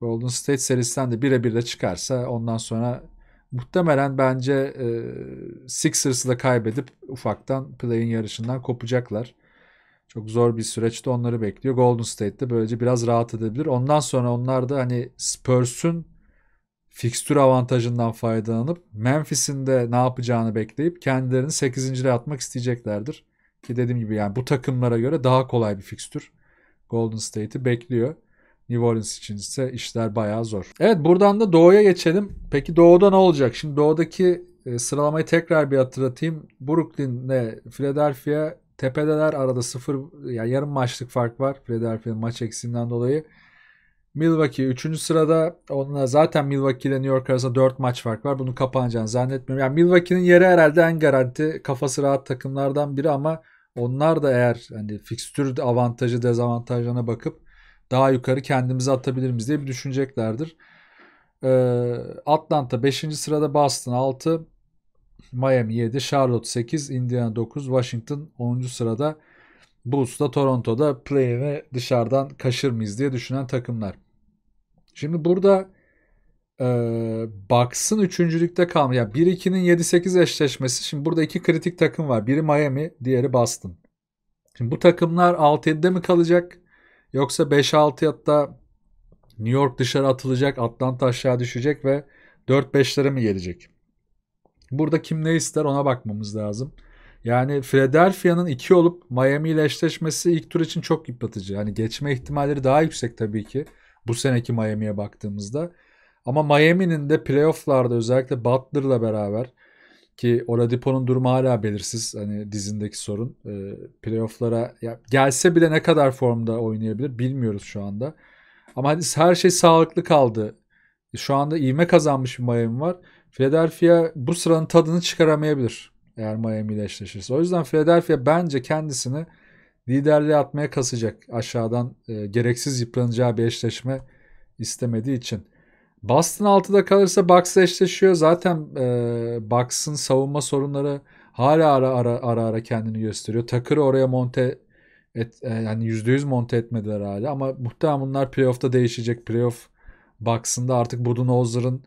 A: Golden State serisinden de birebir de çıkarsa ondan sonra muhtemelen bence e, Sixers'ı da kaybedip ufaktan play'in yarışından kopacaklar. Çok zor bir süreçte onları bekliyor. Golden State de böylece biraz rahat edebilir. Ondan sonra onlar da hani Spurs'un fikstür avantajından faydalanıp Memphis'in de ne yapacağını bekleyip kendilerini 8. atmak isteyeceklerdir. Ki dediğim gibi yani bu takımlara göre daha kolay bir fikstür Golden State'i bekliyor. New Orleans için ise işler bayağı zor. Evet buradan da doğuya geçelim. Peki doğuda ne olacak? Şimdi doğudaki e, sıralamayı tekrar bir hatırlatayım. Brooklyn'le Philadelphia tepedeler arada sıfır yani yarım maçlık fark var Philadelphia'nın maç eksiğinden dolayı. Milwaukee 3. sırada. Onunla zaten Milwaukee ile New York arasında 4 maç fark var. Bunu kapanacağını zannetmiyorum. Yani Milwaukee'nin yeri herhalde en garanti kafası rahat takımlardan biri ama onlar da eğer hani fikstür avantajı dezavantajlarına bakıp daha yukarı kendimizi atabilir miyiz diye bir düşüneceklerdir. Ee, Atlanta 5. sırada Boston 6, Miami 7, Charlotte 8, Indiana 9, Washington 10. sırada. Bulls'da Toronto'da play'ini dışarıdan kaşır mıyız diye düşünen takımlar. Şimdi burada e, Bucks'ın üçüncülükte kalmış. Yani 1-2'nin 7-8 eşleşmesi. Şimdi burada iki kritik takım var. Biri Miami, diğeri Boston. Şimdi bu takımlar 6-7'de mi kalacak? Yoksa 5-6 yatta New York dışarı atılacak, Atlanta aşağı düşecek ve 4-5'lere mi gelecek? Burada kim ne ister ona bakmamız lazım. Yani Philadelphia'nın 2 olup Miami ile eşleşmesi ilk tur için çok yıpratıcı. Yani geçme ihtimalleri daha yüksek tabii ki bu seneki Miami'ye baktığımızda. Ama Miami'nin de playofflarda özellikle Butler'la beraber ki Oladipo'nun durumu hala belirsiz. Hani dizindeki sorun. E, playoff'lara gelse bile ne kadar formda oynayabilir bilmiyoruz şu anda. Ama hadi her şey sağlıklı kaldı. Şu anda ivme kazanmış bir Miami var. Philadelphia bu sıranın tadını çıkaramayabilir eğer Miami ile eşleşirse. O yüzden Philadelphia bence kendisini liderliğe atmaya kasacak. Aşağıdan e, gereksiz yıpranacağı bir eşleşme istemediği için. Boston 6'da kalırsa Bucks eşleşiyor. Zaten e, Bucks'ın savunma sorunları hala ara ara ara ara kendini gösteriyor. Takır oraya monte et, e, yani %100 monte etmediler hala ama muhtemelen bunlar playoff'ta değişecek. Playoff Bucks'ında artık Budenholzer'ın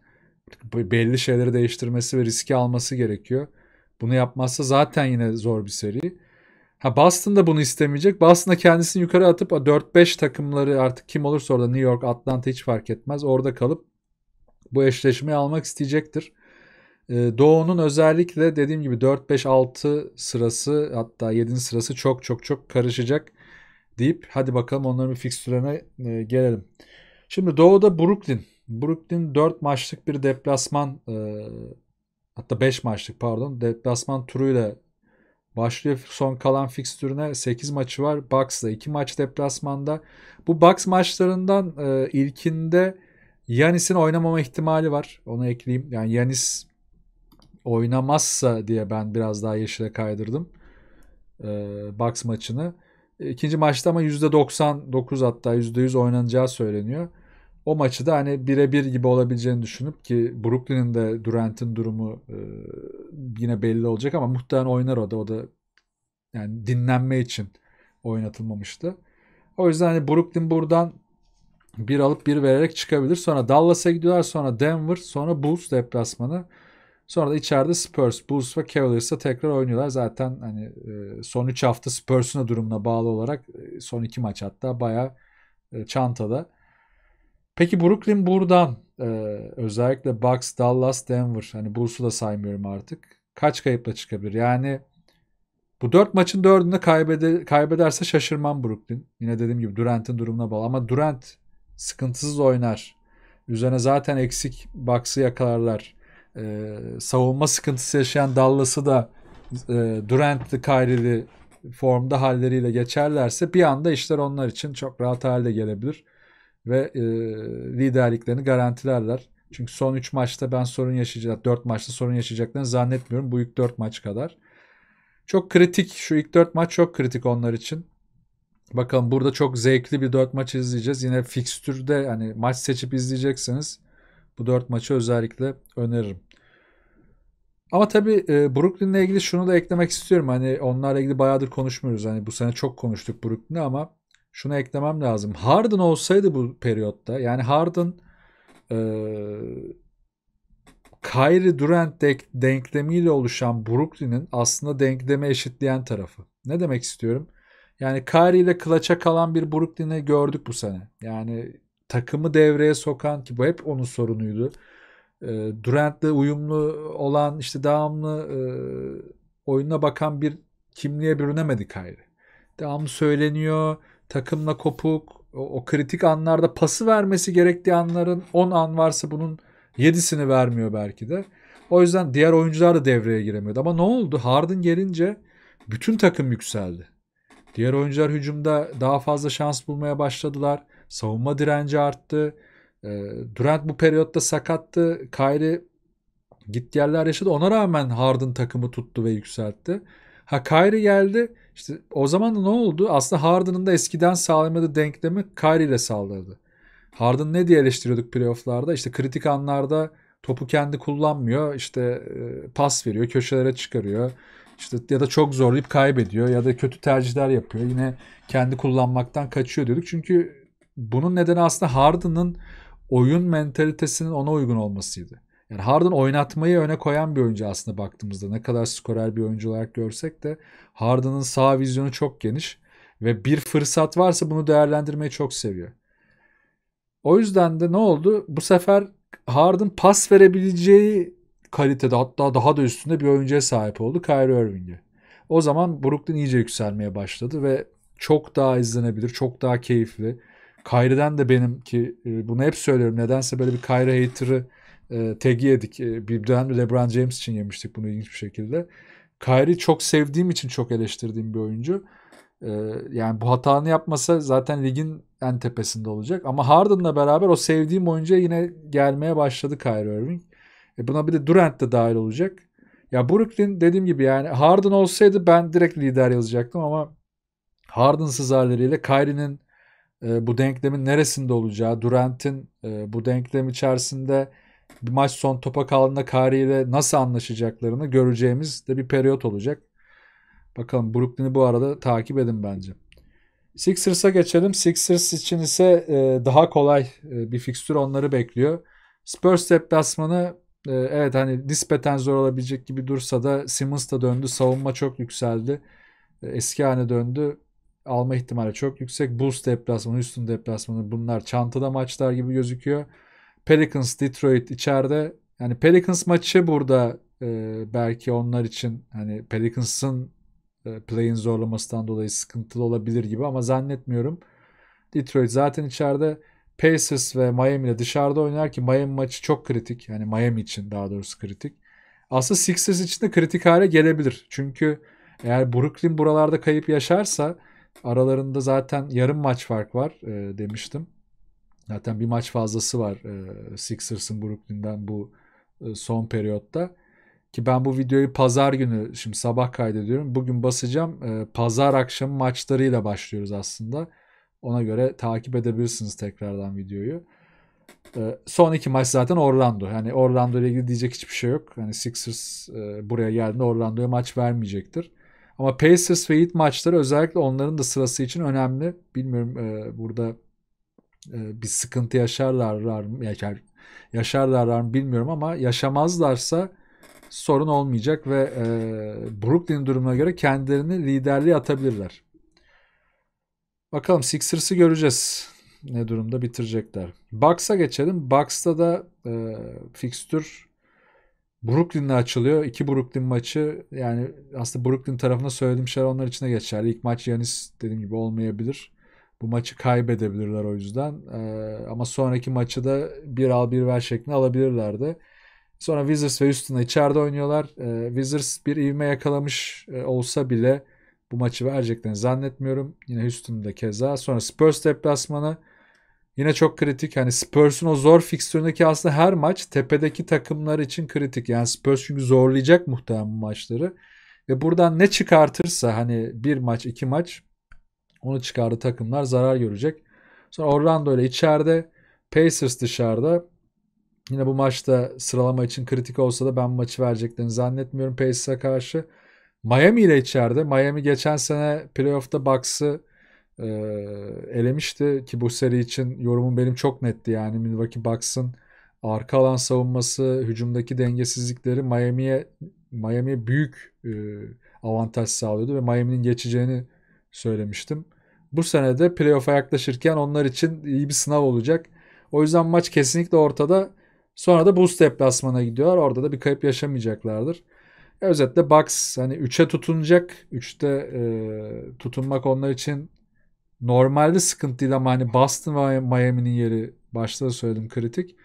A: belli şeyleri değiştirmesi ve riski alması gerekiyor. Bunu yapmazsa zaten yine zor bir seri. Ha Boston da bunu istemeyecek. Boston da kendisini yukarı atıp 4-5 takımları artık kim olursa orada New York, Atlanta hiç fark etmez. Orada kalıp bu eşleşmeyi almak isteyecektir. Ee, Doğu'nun özellikle dediğim gibi 4-5-6 sırası hatta 7. sırası çok çok çok karışacak deyip hadi bakalım onların bir fikstürüne e, gelelim. Şimdi Doğu'da Brooklyn. Brooklyn 4 maçlık bir deplasman e, hatta 5 maçlık pardon deplasman turuyla başlıyor. Son kalan fikstürüne 8 maçı var. Bucks'la 2 maç deplasmanda. Bu Bucks maçlarından e, ilkinde Yanis'in oynamama ihtimali var. Onu ekleyeyim. Yani Yanis oynamazsa diye ben biraz daha yeşile kaydırdım. Ee, Bucks maçını. İkinci maçta ama %99 hatta %100 oynanacağı söyleniyor. O maçı da hani birebir gibi olabileceğini düşünüp ki Brooklyn'in de Durant'in durumu e, yine belli olacak ama muhtemelen oynar o da. O da yani dinlenme için oynatılmamıştı. O yüzden hani Brooklyn buradan bir alıp bir vererek çıkabilir. Sonra Dallas'a gidiyorlar. Sonra Denver. Sonra Bulls deplasmanı. Sonra da içeride Spurs, Bulls ve Cavaliers'a tekrar oynuyorlar. Zaten hani e, son 3 hafta Spurs'un durumuna bağlı olarak e, son 2 maç hatta baya e, çantada. Peki Brooklyn buradan özellikle Bucks, Dallas, Denver hani Bulls'u da saymıyorum artık. Kaç kayıpla çıkabilir? Yani bu dört maçın 4'ünü kaybede, kaybederse şaşırmam Brooklyn. Yine dediğim gibi Durant'ın durumuna bağlı ama Durant Sıkıntısız oynar. Üzerine zaten eksik baksı yakalarlar. Ee, savunma sıkıntısı yaşayan Dallas'ı da e, Durant'li Kyrie'li formda halleriyle geçerlerse bir anda işler onlar için çok rahat halde gelebilir. Ve e, liderliklerini garantilerler. Çünkü son 3 maçta ben sorun yaşayacak, 4 maçta sorun yaşayacaklarını zannetmiyorum. Bu ilk 4 maç kadar. Çok kritik. Şu ilk 4 maç çok kritik onlar için. Bakalım burada çok zevkli bir dört maç izleyeceğiz. Yine fikstürde yani maç seçip izleyecekseniz bu dört maçı özellikle öneririm. Ama tabii e, Brooklyn'le ilgili şunu da eklemek istiyorum. Hani onlarla ilgili bayağıdır konuşmuyoruz. Hani bu sene çok konuştuk Brooklyn'e ama şunu eklemem lazım. Harden olsaydı bu periyotta yani Harden e, Kyrie Durant denk, denklemiyle oluşan Brooklyn'in aslında denkleme eşitleyen tarafı. Ne demek istiyorum? Yani Curry ile kılaça kalan bir Brooklyn'i gördük bu sene. Yani takımı devreye sokan ki bu hep onun sorunuydu. Ee, Durant'le uyumlu olan işte devamlı e, oyuna bakan bir kimliğe bürünemedi Kyrie. Devamlı söyleniyor, takımla kopuk, o, o kritik anlarda pası vermesi gerektiği anların 10 an varsa bunun 7'sini vermiyor belki de. O yüzden diğer oyuncular da devreye giremiyordu. Ama ne oldu? Harden gelince bütün takım yükseldi. Diğer oyuncular hücumda daha fazla şans bulmaya başladılar. Savunma direnci arttı. Ee, Durant bu periyotta sakattı. Kyrie git yerler yaşadı. Ona rağmen Harden takımı tuttu ve yükseltti. Ha Kyrie geldi. İşte o zaman da ne oldu? Aslında Harden'ın da eskiden sağlamadığı denklemi Kyrie ile sağladı. Harden ne diye eleştiriyorduk playofflarda? İşte kritik anlarda topu kendi kullanmıyor. İşte e, pas veriyor, köşelere çıkarıyor işte ya da çok zorlayıp kaybediyor ya da kötü tercihler yapıyor. Yine kendi kullanmaktan kaçıyor diyorduk. Çünkü bunun nedeni aslında Harden'ın oyun mentalitesinin ona uygun olmasıydı. Yani Harden oynatmayı öne koyan bir oyuncu aslında baktığımızda. Ne kadar skorer bir oyuncu olarak görsek de Harden'ın sağ vizyonu çok geniş ve bir fırsat varsa bunu değerlendirmeyi çok seviyor. O yüzden de ne oldu? Bu sefer Harden pas verebileceği kalitede hatta daha da üstünde bir oyuncuya sahip oldu Kyrie Irving'e. O zaman Brooklyn iyice yükselmeye başladı ve çok daha izlenebilir, çok daha keyifli. Kyrie'den de benim ki e, bunu hep söylüyorum nedense böyle bir Kyrie hater'ı e, tagi yedik. E, bir dönem LeBron James için yemiştik bunu ilginç bir şekilde. Kyrie çok sevdiğim için çok eleştirdiğim bir oyuncu. E, yani bu hatanı yapmasa zaten ligin en tepesinde olacak. Ama Harden'la beraber o sevdiğim oyuncuya yine gelmeye başladı Kyrie Irving. E buna bir de Durant de dahil olacak. Ya Brooklyn dediğim gibi yani Harden olsaydı ben direkt lider yazacaktım ama Harden'sız halleriyle Kyrie'nin e, bu denklemin neresinde olacağı, Durant'in e, bu denklem içerisinde bir maç son topa kaldığında Kyrie ile nasıl anlaşacaklarını göreceğimiz de bir periyot olacak. Bakalım Brooklyn'i bu arada takip edin bence. Sixers'a geçelim. Sixers için ise e, daha kolay e, bir fikstür onları bekliyor. Spurs deplasmanı ee, evet hani nispeten zor olabilecek gibi dursa da Simmons da döndü. Savunma çok yükseldi. Ee, eski hane döndü. Alma ihtimali çok yüksek. Bulls deplasmanı, Houston deplasmanı bunlar çantada maçlar gibi gözüküyor. Pelicans, Detroit içeride. Yani Pelicans maçı burada e, belki onlar için hani Pelicans'ın e, play'in zorlamasından dolayı sıkıntılı olabilir gibi ama zannetmiyorum. Detroit zaten içeride. Pacers ve Miami ile dışarıda oynar ki Miami maçı çok kritik. Yani Miami için daha doğrusu kritik. Aslında Sixers için de kritik hale gelebilir. Çünkü eğer Brooklyn buralarda kayıp yaşarsa aralarında zaten yarım maç fark var e, demiştim. Zaten bir maç fazlası var e, Sixers'ın Brooklyn'den bu e, son periyotta. Ki ben bu videoyu pazar günü şimdi sabah kaydediyorum. Bugün basacağım. E, pazar akşamı maçlarıyla başlıyoruz aslında. Ona göre takip edebilirsiniz tekrardan videoyu. Ee, son iki maç zaten Orlando. Yani Orlando ile ilgili diyecek hiçbir şey yok. Yani Sixers e, buraya geldiğinde Orlando'ya maç vermeyecektir. Ama Pacers ve Heat maçları özellikle onların da sırası için önemli. Bilmiyorum e, burada e, bir sıkıntı yaşarlar mı yaşar, yaşarlar mı bilmiyorum ama yaşamazlarsa sorun olmayacak ve Brooklyn durumuna göre kendilerini liderliğe atabilirler. Bakalım Sixers'ı göreceğiz. Ne durumda bitirecekler. Bucks'a geçelim. Bucks'ta da e, fikstür Brooklyn'le açılıyor. İki Brooklyn maçı yani aslında Brooklyn tarafına söylediğim şeyler onlar için de geçerli. İlk maç Yanis dediğim gibi olmayabilir. Bu maçı kaybedebilirler o yüzden. Ee, ama sonraki maçı da bir al bir ver şeklinde alabilirlerdi. Sonra Wizards ve Houston'la içeride oynuyorlar. Ee, Wizards bir ivme yakalamış e, olsa bile bu maçı vereceklerini zannetmiyorum. Yine Houston'da keza. Sonra Spurs deplasmanı. Yine çok kritik. Hani Spurs'un o zor fikstüründeki aslında her maç tepedeki takımlar için kritik. Yani Spurs çünkü zorlayacak muhtemelen bu maçları. Ve buradan ne çıkartırsa hani bir maç iki maç onu çıkardı takımlar zarar görecek. Sonra Orlando ile içeride Pacers dışarıda. Yine bu maçta sıralama için kritik olsa da ben maçı vereceklerini zannetmiyorum Pacers'a karşı. Miami ile içeride. Miami geçen sene playoff'ta Bucks'ı e, elemişti ki bu seri için yorumum benim çok netti yani Milwaukee Bucks'ın arka alan savunması, hücumdaki dengesizlikleri Miami'ye Miami'ye büyük e, avantaj sağlıyordu ve Miami'nin geçeceğini söylemiştim. Bu sene de playoff'a yaklaşırken onlar için iyi bir sınav olacak. O yüzden maç kesinlikle ortada. Sonra da Bulls deplasmana gidiyorlar. Orada da bir kayıp yaşamayacaklardır özetle Bucks hani 3'e tutunacak. 3'te e, tutunmak onlar için normalde sıkıntıydı ama hani Boston ve Miami'nin yeri başta da söyledim kritik.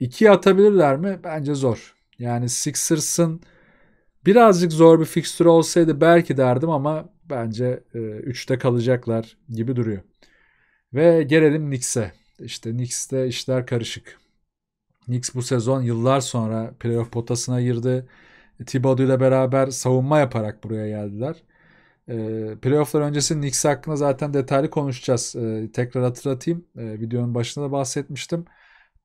A: 2'ye atabilirler mi? Bence zor. Yani Sixers'ın birazcık zor bir fikstürü olsaydı belki derdim ama bence 3'te e, kalacaklar gibi duruyor. Ve gelelim Knicks'e. İşte Knicks'te işler karışık. Knicks bu sezon yıllar sonra playoff potasına girdi. Thibodeau ile beraber savunma yaparak buraya geldiler. E, playofflar öncesi Knicks hakkında zaten detaylı konuşacağız. E, tekrar hatırlatayım. E, videonun başında da bahsetmiştim.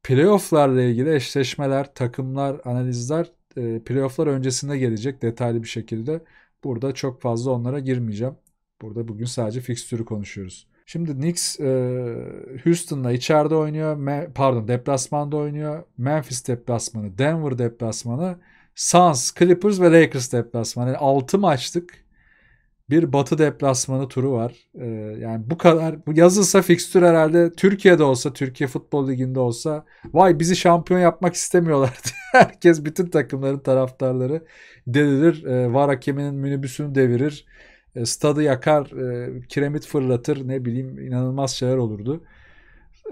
A: Playofflarla ilgili eşleşmeler, takımlar, analizler e, playofflar öncesinde gelecek detaylı bir şekilde. Burada çok fazla onlara girmeyeceğim. Burada bugün sadece fikstürü konuşuyoruz. Şimdi Knicks e, Houston'la içeride oynuyor. Me, pardon deplasmanda oynuyor. Memphis deplasmanı, Denver deplasmanı. Suns, Clippers ve Lakers deplasmanı. Yani 6 maçlık bir batı deplasmanı turu var. Ee, yani bu kadar bu yazılsa fikstür herhalde Türkiye'de olsa, Türkiye Futbol Ligi'nde olsa vay bizi şampiyon yapmak istemiyorlar. <laughs> Herkes bütün takımların taraftarları delirir. Ee, var hakeminin minibüsünü devirir. E, stadı yakar, e, kiremit fırlatır ne bileyim inanılmaz şeyler olurdu.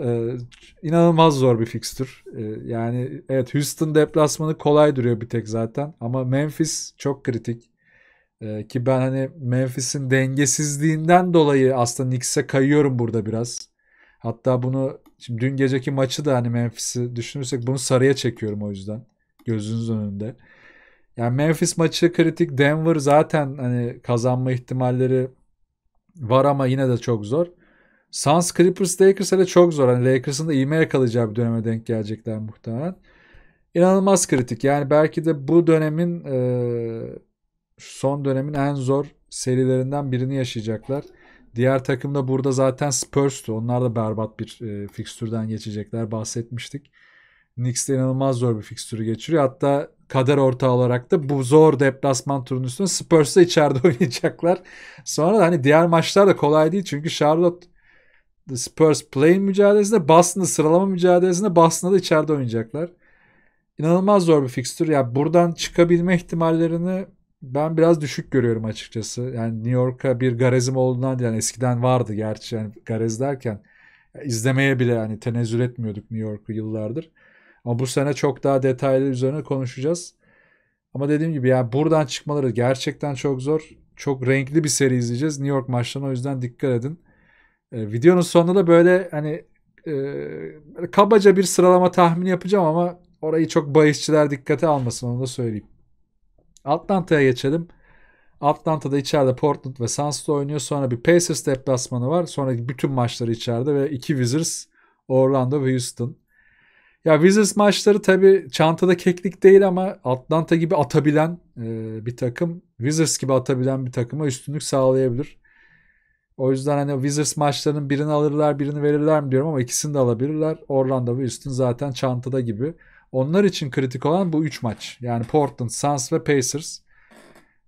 A: Ee, inanılmaz zor bir fikstür. Ee, yani evet Houston deplasmanı kolay duruyor bir tek zaten ama Memphis çok kritik. Ee, ki ben hani Memphis'in dengesizliğinden dolayı aslında Knicks'e kayıyorum burada biraz. Hatta bunu şimdi dün geceki maçı da hani Memphis'i düşünürsek bunu sarıya çekiyorum o yüzden. gözünüz önünde. Yani Memphis maçı kritik. Denver zaten hani kazanma ihtimalleri var ama yine de çok zor. Suns, Clippers, Lakers hele çok zor. Hani Lakers'ın da ivmeye kalacağı bir döneme denk gelecekler muhtemelen. İnanılmaz kritik. Yani belki de bu dönemin e, son dönemin en zor serilerinden birini yaşayacaklar. Diğer takım da burada zaten Spurs'tu. Onlar da berbat bir e, fikstürden geçecekler bahsetmiştik. Knicks de inanılmaz zor bir fikstürü geçiriyor. Hatta kader ortağı olarak da bu zor deplasman turunun üstüne Spurs'la içeride <laughs> oynayacaklar. Sonra da hani diğer maçlar da kolay değil çünkü Charlotte Spurs play mücadelesinde Boston'da sıralama mücadelesinde Boston'da da içeride oynayacaklar. İnanılmaz zor bir fikstür. Ya yani buradan çıkabilme ihtimallerini ben biraz düşük görüyorum açıkçası. Yani New York'a bir garezim olduğundan yani eskiden vardı gerçi yani garez derken izlemeye bile yani tenezzül etmiyorduk New York'u yıllardır. Ama bu sene çok daha detaylı üzerine konuşacağız. Ama dediğim gibi yani buradan çıkmaları gerçekten çok zor. Çok renkli bir seri izleyeceğiz. New York maçlarına o yüzden dikkat edin. E, videonun sonunda da böyle hani e, kabaca bir sıralama tahmini yapacağım ama orayı çok bahisçiler dikkate almasın onu da söyleyeyim. Atlanta'ya geçelim. Atlanta'da içeride Portland ve Suns'la oynuyor. Sonra bir Pacers deplasmanı var. Sonra bütün maçları içeride ve iki Wizards, Orlando ve Houston. Ya Wizards maçları tabi çantada keklik değil ama Atlanta gibi atabilen e, bir takım, Wizards gibi atabilen bir takıma üstünlük sağlayabilir. O yüzden hani Wizards maçlarının birini alırlar birini verirler mi diyorum ama ikisini de alabilirler. Orlando ve Houston zaten çantada gibi. Onlar için kritik olan bu 3 maç. Yani Portland, Suns ve Pacers.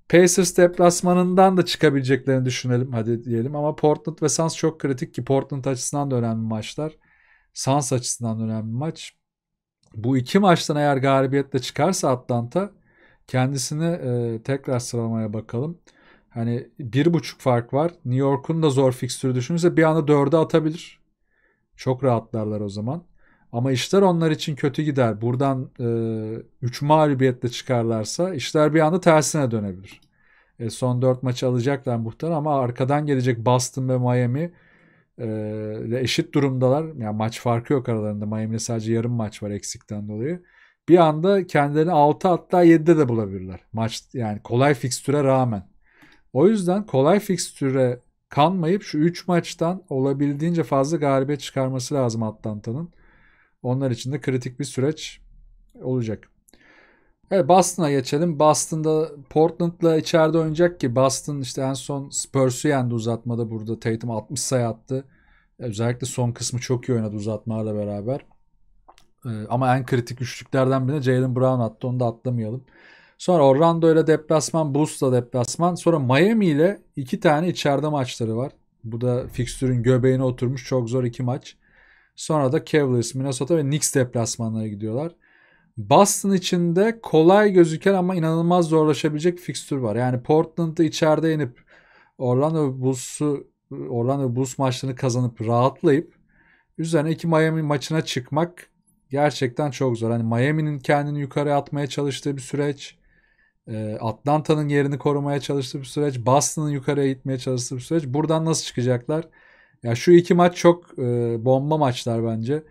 A: Pacers deplasmanından da çıkabileceklerini düşünelim hadi diyelim. Ama Portland ve Suns çok kritik ki Portland açısından da önemli maçlar. Suns açısından da önemli maç. Bu iki maçtan eğer galibiyetle çıkarsa Atlanta kendisini e, tekrar sıralamaya bakalım. Hani bir buçuk fark var. New York'un da zor fikstürü düşünürse bir anda dörde atabilir. Çok rahatlarlar o zaman. Ama işler onlar için kötü gider. Buradan e, üç mağlubiyetle çıkarlarsa işler bir anda tersine dönebilir. E, son dört maçı alacaklar muhtemelen ama arkadan gelecek Boston ve Miami e, ile eşit durumdalar. Yani maç farkı yok aralarında. Miami'de sadece yarım maç var eksikten dolayı. Bir anda kendilerini 6 hatta 7'de de bulabilirler. Maç yani kolay fikstüre rağmen. O yüzden kolay fikstüre kanmayıp şu 3 maçtan olabildiğince fazla galibiyet çıkarması lazım Atlanta'nın. Onlar için de kritik bir süreç olacak. Evet Boston'a geçelim. Boston'da Portland'la içeride oynayacak ki Boston işte en son Spurs'u yendi uzatmada burada. Tatum 60 sayı attı. E, özellikle son kısmı çok iyi oynadı uzatmalarla beraber. E, ama en kritik üçlüklerden birine Jalen Brown attı. Onu da atlamayalım. Sonra Orlando ile deplasman, Bulls'la deplasman. Sonra Miami ile iki tane içeride maçları var. Bu da fikstürün göbeğine oturmuş çok zor iki maç. Sonra da Cavaliers, Minnesota ve Knicks deplasmanlara gidiyorlar. Boston içinde kolay gözüken ama inanılmaz zorlaşabilecek fikstür var. Yani Portland'ı içeride inip Orlando Bulls'u Orlando Bulls maçlarını kazanıp rahatlayıp üzerine iki Miami maçına çıkmak gerçekten çok zor. Hani Miami'nin kendini yukarı atmaya çalıştığı bir süreç. Ee, Atlanta'nın yerini korumaya çalıştığı bir süreç, Boston'ın yukarıya gitmeye çalıştığı bir süreç. Buradan nasıl çıkacaklar? Ya şu iki maç çok e, bomba maçlar bence.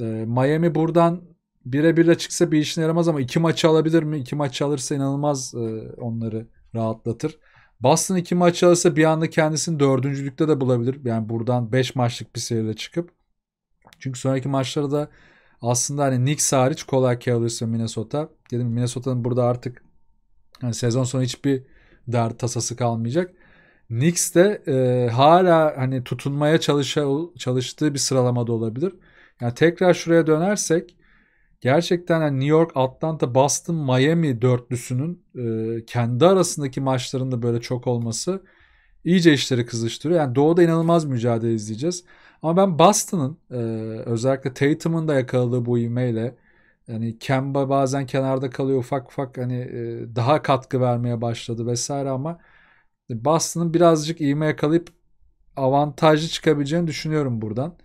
A: E, Miami buradan birebirle çıksa bir işine yaramaz ama iki maçı alabilir mi? İki maçı alırsa inanılmaz e, onları rahatlatır. Boston iki maç alırsa bir anda kendisini dördüncülükte de bulabilir. Yani buradan beş maçlık bir seriyle çıkıp. Çünkü sonraki maçları da aslında hani Knicks hariç kolay ki alırsa Minnesota. Dedim Minnesota'nın burada artık yani sezon sonu hiçbir dar tasası kalmayacak. Knicks de e, hala hani tutunmaya çalışa, çalıştığı bir sıralamada olabilir. Yani tekrar şuraya dönersek gerçekten yani New York, Atlanta, Boston, Miami dörtlüsünün e, kendi arasındaki maçlarında böyle çok olması iyice işleri kızıştırıyor. Yani Doğu'da inanılmaz mücadele izleyeceğiz. Ama ben Boston'ın e, özellikle Tatum'un da yakaladığı bu ivmeyle yani Kemba bazen kenarda kalıyor ufak ufak hani e, daha katkı vermeye başladı vesaire ama Boston'ın birazcık ivme yakalayıp avantajlı çıkabileceğini düşünüyorum buradan.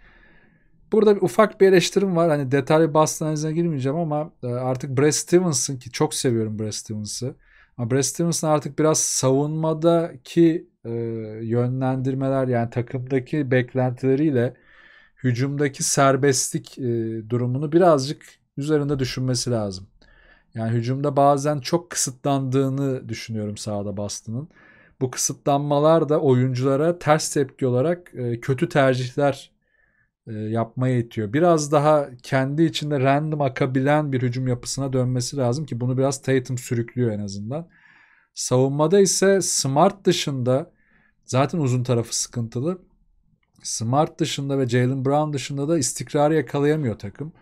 A: Burada bir ufak bir eleştirim var. Hani detaylı Boston analizine girmeyeceğim ama e, artık Brad Stevenson ki çok seviyorum Brad Stevens'ı. Ama Brad Stevenson artık biraz savunmadaki e, yönlendirmeler yani takımdaki beklentileriyle hücumdaki serbestlik e, durumunu birazcık üzerinde düşünmesi lazım. Yani hücumda bazen çok kısıtlandığını düşünüyorum sağda bastının. Bu kısıtlanmalar da oyunculara ters tepki olarak e, kötü tercihler e, yapmaya itiyor. Biraz daha kendi içinde random akabilen bir hücum yapısına dönmesi lazım ki bunu biraz Tatum sürüklüyor en azından. Savunmada ise Smart dışında zaten uzun tarafı sıkıntılı. Smart dışında ve Jalen Brown dışında da istikrarı yakalayamıyor takım.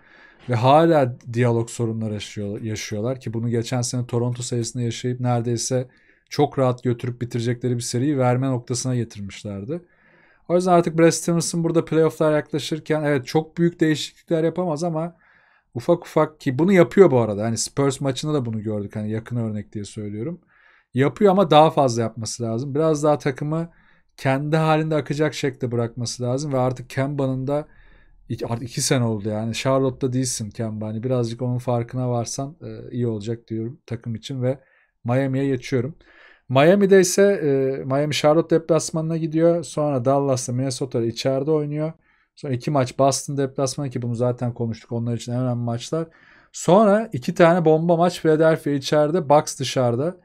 A: Ve hala diyalog sorunları yaşıyor, yaşıyorlar ki bunu geçen sene Toronto serisinde yaşayıp neredeyse çok rahat götürüp bitirecekleri bir seriyi verme noktasına getirmişlerdi. O yüzden artık Brad Stevenson burada playofflar yaklaşırken evet çok büyük değişiklikler yapamaz ama ufak ufak ki bunu yapıyor bu arada. Hani Spurs maçında da bunu gördük hani yakın örnek diye söylüyorum. Yapıyor ama daha fazla yapması lazım. Biraz daha takımı kendi halinde akacak şekilde bırakması lazım ve artık Kemba'nın da İki, artık iki sene oldu yani. Charlotte'da değilsin Kemba. Hani birazcık onun farkına varsan e, iyi olacak diyorum takım için ve Miami'ye geçiyorum. Miami'de ise e, Miami Charlotte deplasmanına gidiyor. Sonra Dallas'ta Minnesota'da içeride oynuyor. Sonra iki maç Boston deplasmanı ki bunu zaten konuştuk. Onlar için en önemli maçlar. Sonra iki tane bomba maç Philadelphia içeride, Bucks dışarıda.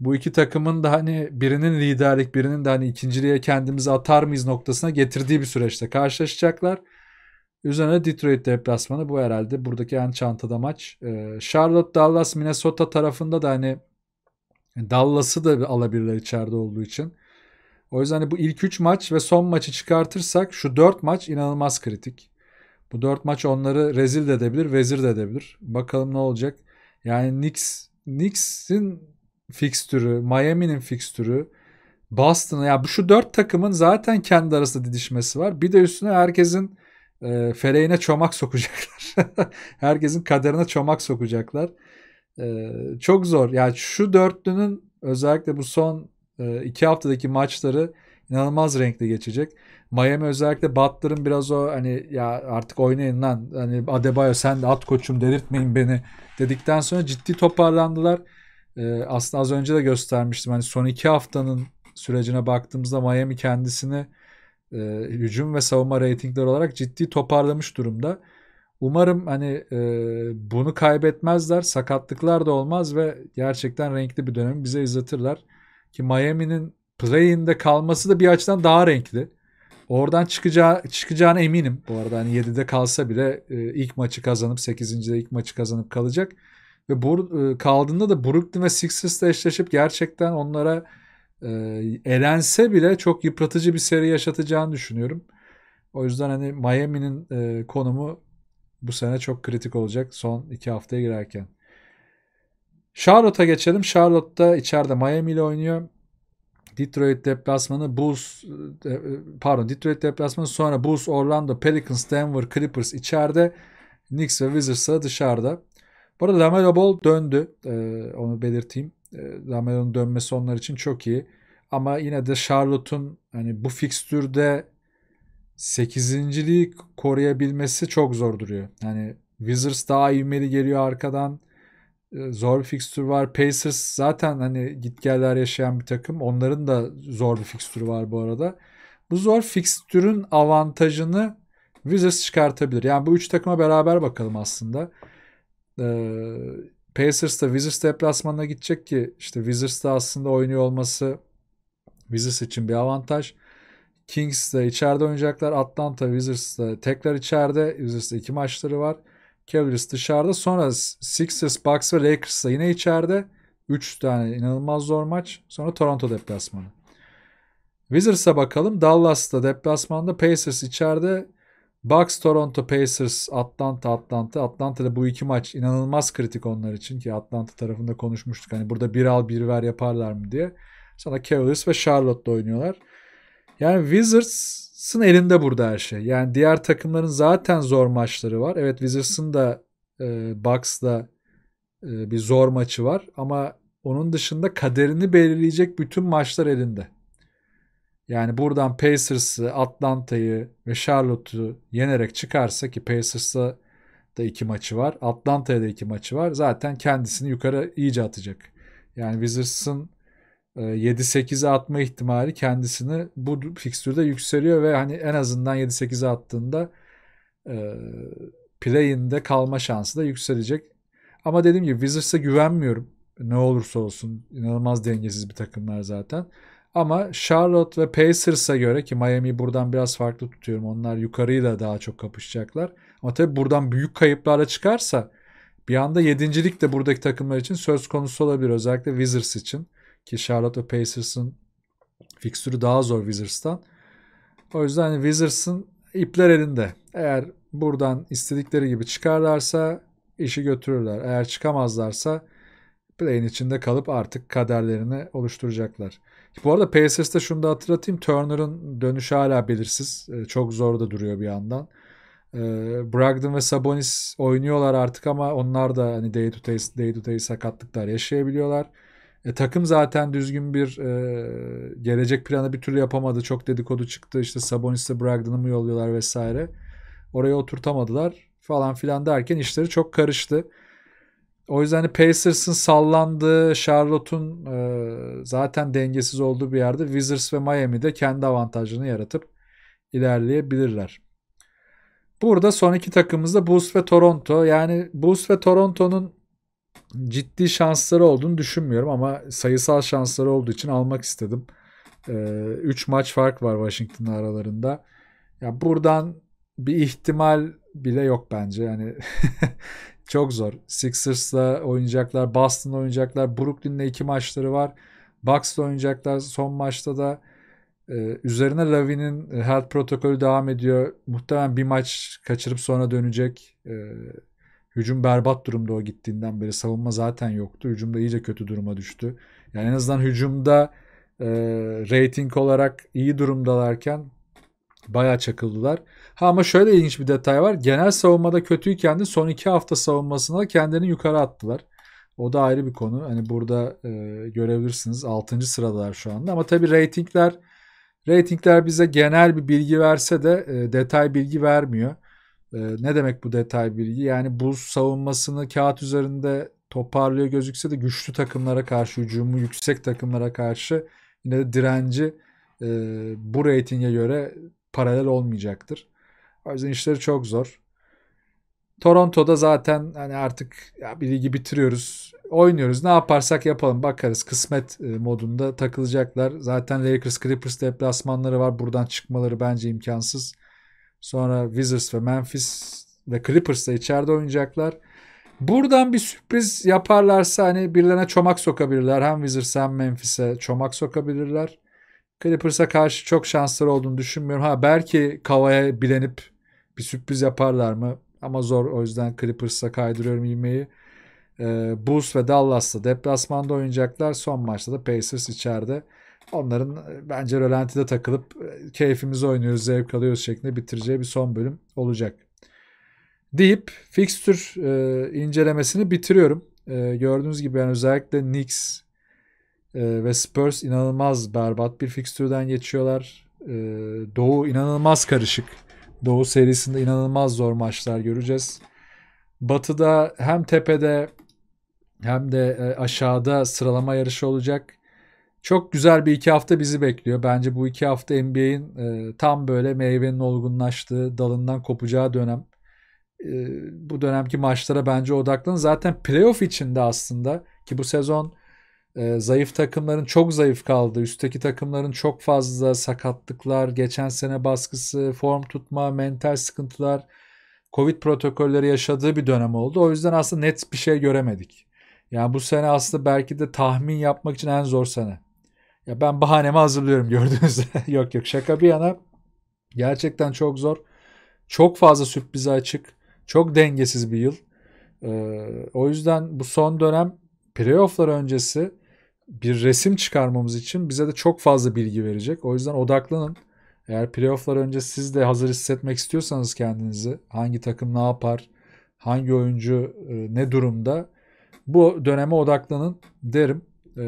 A: Bu iki takımın da hani birinin liderlik, birinin de hani ikinciliğe kendimizi atar mıyız noktasına getirdiği bir süreçte karşılaşacaklar. Üzerine Detroit deplasmanı bu herhalde. Buradaki en çantada maç. Ee, Charlotte Dallas Minnesota tarafında da hani Dallas'ı da alabilirler içeride olduğu için. O yüzden hani bu ilk 3 maç ve son maçı çıkartırsak şu 4 maç inanılmaz kritik. Bu 4 maç onları rezil de edebilir, vezir de edebilir. Bakalım ne olacak. Yani Knicks, Knicks'in fikstürü, Miami'nin fikstürü, Boston'ın ya yani bu şu 4 takımın zaten kendi arasında didişmesi var. Bir de üstüne herkesin e, feleğine çomak sokacaklar. <laughs> Herkesin kaderine çomak sokacaklar. E, çok zor. Yani şu dörtlünün özellikle bu son e, iki haftadaki maçları inanılmaz renkli geçecek. Miami özellikle Butler'ın biraz o hani ya artık oynayın lan hani Adebayo sen de at koçum delirtmeyin beni dedikten sonra ciddi toparlandılar. Ee, aslında az önce de göstermiştim hani son iki haftanın sürecine baktığımızda Miami kendisini e, hücum ve savunma reytingler olarak ciddi toparlamış durumda. Umarım hani e, bunu kaybetmezler, sakatlıklar da olmaz ve gerçekten renkli bir dönem bize izletirler. Ki Miami'nin Play'inde kalması da bir açıdan daha renkli. Oradan çıkacağı çıkacağına eminim. Bu arada hani 7'de kalsa bile e, ilk maçı kazanıp 8.de ilk maçı kazanıp kalacak. Ve bur e, kaldığında da Brooklyn ve Sixers'la eşleşip gerçekten onlara e, elense bile çok yıpratıcı bir seri yaşatacağını düşünüyorum. O yüzden hani Miami'nin e, konumu bu sene çok kritik olacak son iki haftaya girerken. Charlotte'a geçelim. Charlotte'da içeride Miami ile oynuyor. Detroit deplasmanı Bulls e, e, pardon Detroit deplasmanı sonra Bulls, Orlando, Pelicans, Denver, Clippers içeride. Knicks ve Wizards dışarıda. Bu arada Lamelo Ball döndü. Ee, onu belirteyim. Lamelo'nun ee, dönmesi onlar için çok iyi. Ama yine de Charlotte'un hani bu fikstürde 8.liği koruyabilmesi çok zor duruyor. Yani Wizards daha ivmeli geliyor arkadan. Ee, zor bir fikstür var. Pacers zaten hani gitgeller yaşayan bir takım. Onların da zor bir fikstürü var bu arada. Bu zor fikstürün avantajını Wizards çıkartabilir. Yani bu üç takıma beraber bakalım aslında. Ee, Pacers da Wizards deplasmanına gidecek ki işte Wizards da aslında oynuyor olması Wizards için bir avantaj. Kings de içeride oynayacaklar. Atlanta Wizards da tekrar içeride. Wizards'da iki maçları var. Cavaliers dışarıda. Sonra Sixers, Bucks ve Lakers da yine içeride. üç tane inanılmaz zor maç. Sonra Toronto deplasmanı. Wizards'a bakalım. Dallas'ta deplasmanda Pacers içeride. Bucks, Toronto, Pacers, Atlanta, Atlanta. Atlanta'da bu iki maç inanılmaz kritik onlar için ki Atlanta tarafında konuşmuştuk. Hani burada bir al bir ver yaparlar mı diye. Sonra Cavaliers ve Charlotte'da oynuyorlar. Yani Wizards'ın elinde burada her şey. Yani diğer takımların zaten zor maçları var. Evet Wizards'ın da e, Bucks'la e, bir zor maçı var. Ama onun dışında kaderini belirleyecek bütün maçlar elinde. Yani buradan Pacers'ı, Atlanta'yı ve Charlotte'u yenerek çıkarsa ki Pacers'la da iki maçı var. Atlanta'ya da iki maçı var. Zaten kendisini yukarı iyice atacak. Yani Wizards'ın 7-8'e atma ihtimali kendisini bu fikstürde yükseliyor ve hani en azından 7-8'e attığında e, play'inde kalma şansı da yükselecek. Ama dediğim gibi Wizards'a güvenmiyorum. Ne olursa olsun inanılmaz dengesiz bir takımlar zaten. Ama Charlotte ve Pacers'a göre ki Miami buradan biraz farklı tutuyorum. Onlar yukarıyı da daha çok kapışacaklar. Ama tabii buradan büyük kayıplarla çıkarsa bir anda yedincilik de buradaki takımlar için söz konusu olabilir. Özellikle Wizards için. Ki Charlotte ve Pacers'ın fikstürü daha zor Wizards'tan. O yüzden hani Wizards'ın ipler elinde. Eğer buradan istedikleri gibi çıkarlarsa işi götürürler. Eğer çıkamazlarsa play'in içinde kalıp artık kaderlerini oluşturacaklar. Bu arada PSS'de şunu da hatırlatayım. Turner'ın dönüşü hala belirsiz. Ee, çok zor da duruyor bir yandan. Ee, Bragdon ve Sabonis oynuyorlar artık ama onlar da hani day to day, day, to day sakatlıklar yaşayabiliyorlar. E, takım zaten düzgün bir e, gelecek planı bir türlü yapamadı. Çok dedikodu çıktı. İşte Sabonis'le Bragdon'u mu yolluyorlar vesaire. Oraya oturtamadılar falan filan derken işleri çok karıştı. O yüzden hani Pacers'ın sallandığı, Charlotte'un e, zaten dengesiz olduğu bir yerde Wizards ve Miami'de kendi avantajını yaratıp ilerleyebilirler. Burada son iki takımımız da Bulls ve Toronto. Yani Bulls ve Toronto'nun ciddi şansları olduğunu düşünmüyorum ama sayısal şansları olduğu için almak istedim. 3 e, maç fark var Washington aralarında. Ya buradan bir ihtimal bile yok bence. Yani <laughs> Çok zor. Sixers'la oynayacaklar, Boston'la oynayacaklar, Brooklyn'le iki maçları var. Bucks'la oynayacaklar son maçta da. Ee, üzerine Lavin'in e, health protokolü devam ediyor. Muhtemelen bir maç kaçırıp sonra dönecek. Ee, hücum berbat durumda o gittiğinden beri. Savunma zaten yoktu. Hücumda iyice kötü duruma düştü. Yani en azından hücumda e, rating olarak iyi durumdalarken Baya çakıldılar. Ha ama şöyle ilginç bir detay var. Genel savunmada kötüyken de son iki hafta savunmasında kendini yukarı attılar. O da ayrı bir konu. Hani burada e, görebilirsiniz. 6. sıradalar şu anda. Ama tabii reytingler reytingler bize genel bir bilgi verse de e, detay bilgi vermiyor. E, ne demek bu detay bilgi? Yani bu savunmasını kağıt üzerinde toparlıyor gözükse de güçlü takımlara karşı, hücumu yüksek takımlara karşı yine de direnci e, bu reytinge göre paralel olmayacaktır. O yüzden işleri çok zor. Toronto'da zaten hani artık ya bir ligi bitiriyoruz. Oynuyoruz. Ne yaparsak yapalım. Bakarız. Kısmet e, modunda takılacaklar. Zaten Lakers Clippers deplasmanları var. Buradan çıkmaları bence imkansız. Sonra Wizards ve Memphis ve Clippers Clippers'la içeride oynayacaklar. Buradan bir sürpriz yaparlarsa hani birilerine çomak sokabilirler. Hem Wizards hem Memphis'e çomak sokabilirler. Clippers'a karşı çok şansları olduğunu düşünmüyorum. Ha belki Kava'ya bilenip bir sürpriz yaparlar mı? Ama zor. O yüzden Clippers'a kaydırıyorum ilmeği. Ee, Bulls ve Dallas'ta deplasmanda oynayacaklar. Son maçta da Pacers içeride. Onların e, bence rölantide takılıp e, keyfimizi oynuyoruz, zevk alıyoruz şeklinde bitireceği bir son bölüm olacak. Deyip fixtür e, incelemesini bitiriyorum. E, gördüğünüz gibi ben özellikle Knicks ee, ve Spurs inanılmaz berbat bir fikstürden geçiyorlar. Ee, Doğu inanılmaz karışık. Doğu serisinde inanılmaz zor maçlar göreceğiz. Batı'da hem tepede hem de e, aşağıda sıralama yarışı olacak. Çok güzel bir iki hafta bizi bekliyor. Bence bu iki hafta NBA'in e, tam böyle meyvenin olgunlaştığı, dalından kopacağı dönem. E, bu dönemki maçlara bence odaklanın. Zaten playoff içinde aslında ki bu sezon e, zayıf takımların çok zayıf kaldı. Üstteki takımların çok fazla sakatlıklar, geçen sene baskısı, form tutma, mental sıkıntılar, Covid protokolleri yaşadığı bir dönem oldu. O yüzden aslında net bir şey göremedik. Yani bu sene aslında belki de tahmin yapmak için en zor sene. Ya ben bahanemi hazırlıyorum <laughs> gördüğünüzde. yok yok şaka bir yana. Gerçekten çok zor. Çok fazla sürprize açık. Çok dengesiz bir yıl. Ee, o yüzden bu son dönem playofflar öncesi bir resim çıkarmamız için bize de çok fazla bilgi verecek. O yüzden odaklanın. Eğer playofflar önce siz de hazır hissetmek istiyorsanız kendinizi hangi takım ne yapar, hangi oyuncu e, ne durumda bu döneme odaklanın derim. E,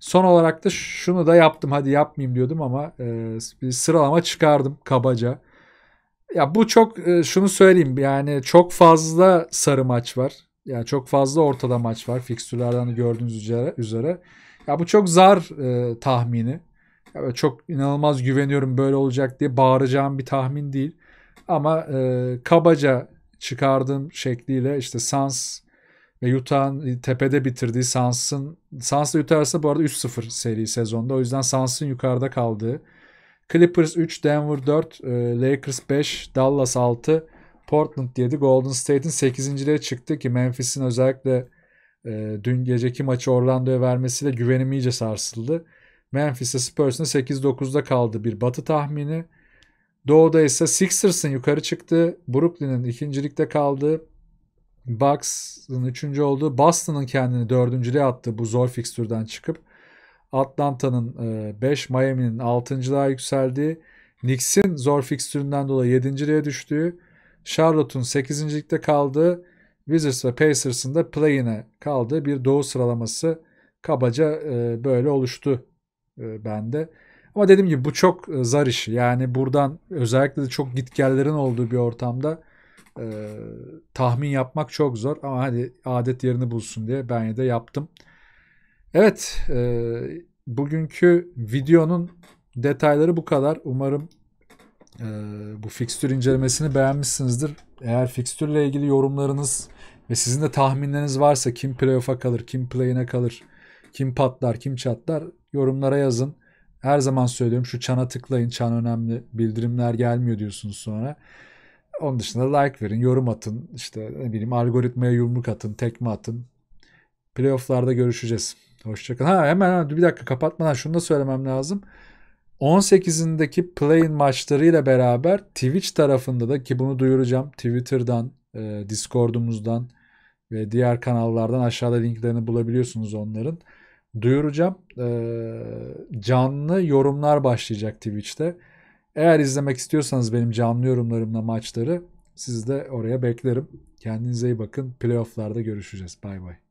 A: son olarak da şunu da yaptım hadi yapmayayım diyordum ama e, bir sıralama çıkardım kabaca. Ya bu çok e, şunu söyleyeyim yani çok fazla sarı maç var yani çok fazla ortada maç var fikstürlerden gördüğünüz üzere. üzere. Ya bu çok zar e, tahmini. Ya çok inanılmaz güveniyorum böyle olacak diye bağıracağım bir tahmin değil. Ama e, kabaca çıkardığım şekliyle işte Sans ve Utah'ın tepede bitirdiği Sans'ın Sans'la Utah arasında bu arada 3-0 seri sezonda. O yüzden Sans'ın yukarıda kaldığı. Clippers 3, Denver 4, e, Lakers 5, Dallas 6, Portland 7, Golden State'in 8.liğe çıktı ki Memphis'in özellikle e, dün geceki maçı Orlando'ya vermesiyle güvenim iyice sarsıldı. Memphis'e Spurs'ın 8-9'da kaldı bir batı tahmini. Doğu'da ise Sixers'ın yukarı çıktı. Brooklyn'in ikincilikte kaldı. Bucks'ın üçüncü oldu. Boston'ın kendini dördüncülüğe attı bu zor fikstürden çıkıp. Atlanta'nın 5, e, Miami'nin 6.lığa yükseldiği, Knicks'in zor fikstüründen dolayı 7.liğe düştüğü, Charlotte'un 8. ligde kaldığı, Wizards ve Pacers'ın da play'ine kaldığı bir doğu sıralaması kabaca e, böyle oluştu e, bende. Ama dediğim gibi bu çok e, zar işi. Yani buradan özellikle de çok gitgellerin olduğu bir ortamda e, tahmin yapmak çok zor. Ama hadi adet yerini bulsun diye ben de yaptım. Evet, e, bugünkü videonun detayları bu kadar. Umarım e, bu fikstür incelemesini beğenmişsinizdir. Eğer fikstürle ilgili yorumlarınız ve sizin de tahminleriniz varsa kim playoff'a kalır, kim play'ine kalır, kim patlar, kim çatlar yorumlara yazın. Her zaman söylüyorum şu çana tıklayın. Çan önemli. Bildirimler gelmiyor diyorsunuz sonra. Onun dışında like verin, yorum atın. işte ne bileyim algoritmaya yumruk atın, tekme atın. Playoff'larda görüşeceğiz. Hoşçakalın. Ha hemen, hemen bir dakika kapatmadan şunu da söylemem lazım. 18'indeki play-in maçlarıyla beraber Twitch tarafında da ki bunu duyuracağım Twitter'dan, e, Discord'umuzdan ve diğer kanallardan aşağıda linklerini bulabiliyorsunuz onların. Duyuracağım. E, canlı yorumlar başlayacak Twitch'te. Eğer izlemek istiyorsanız benim canlı yorumlarımla maçları sizi de oraya beklerim. Kendinize iyi bakın. Playoff'larda görüşeceğiz. Bay bay.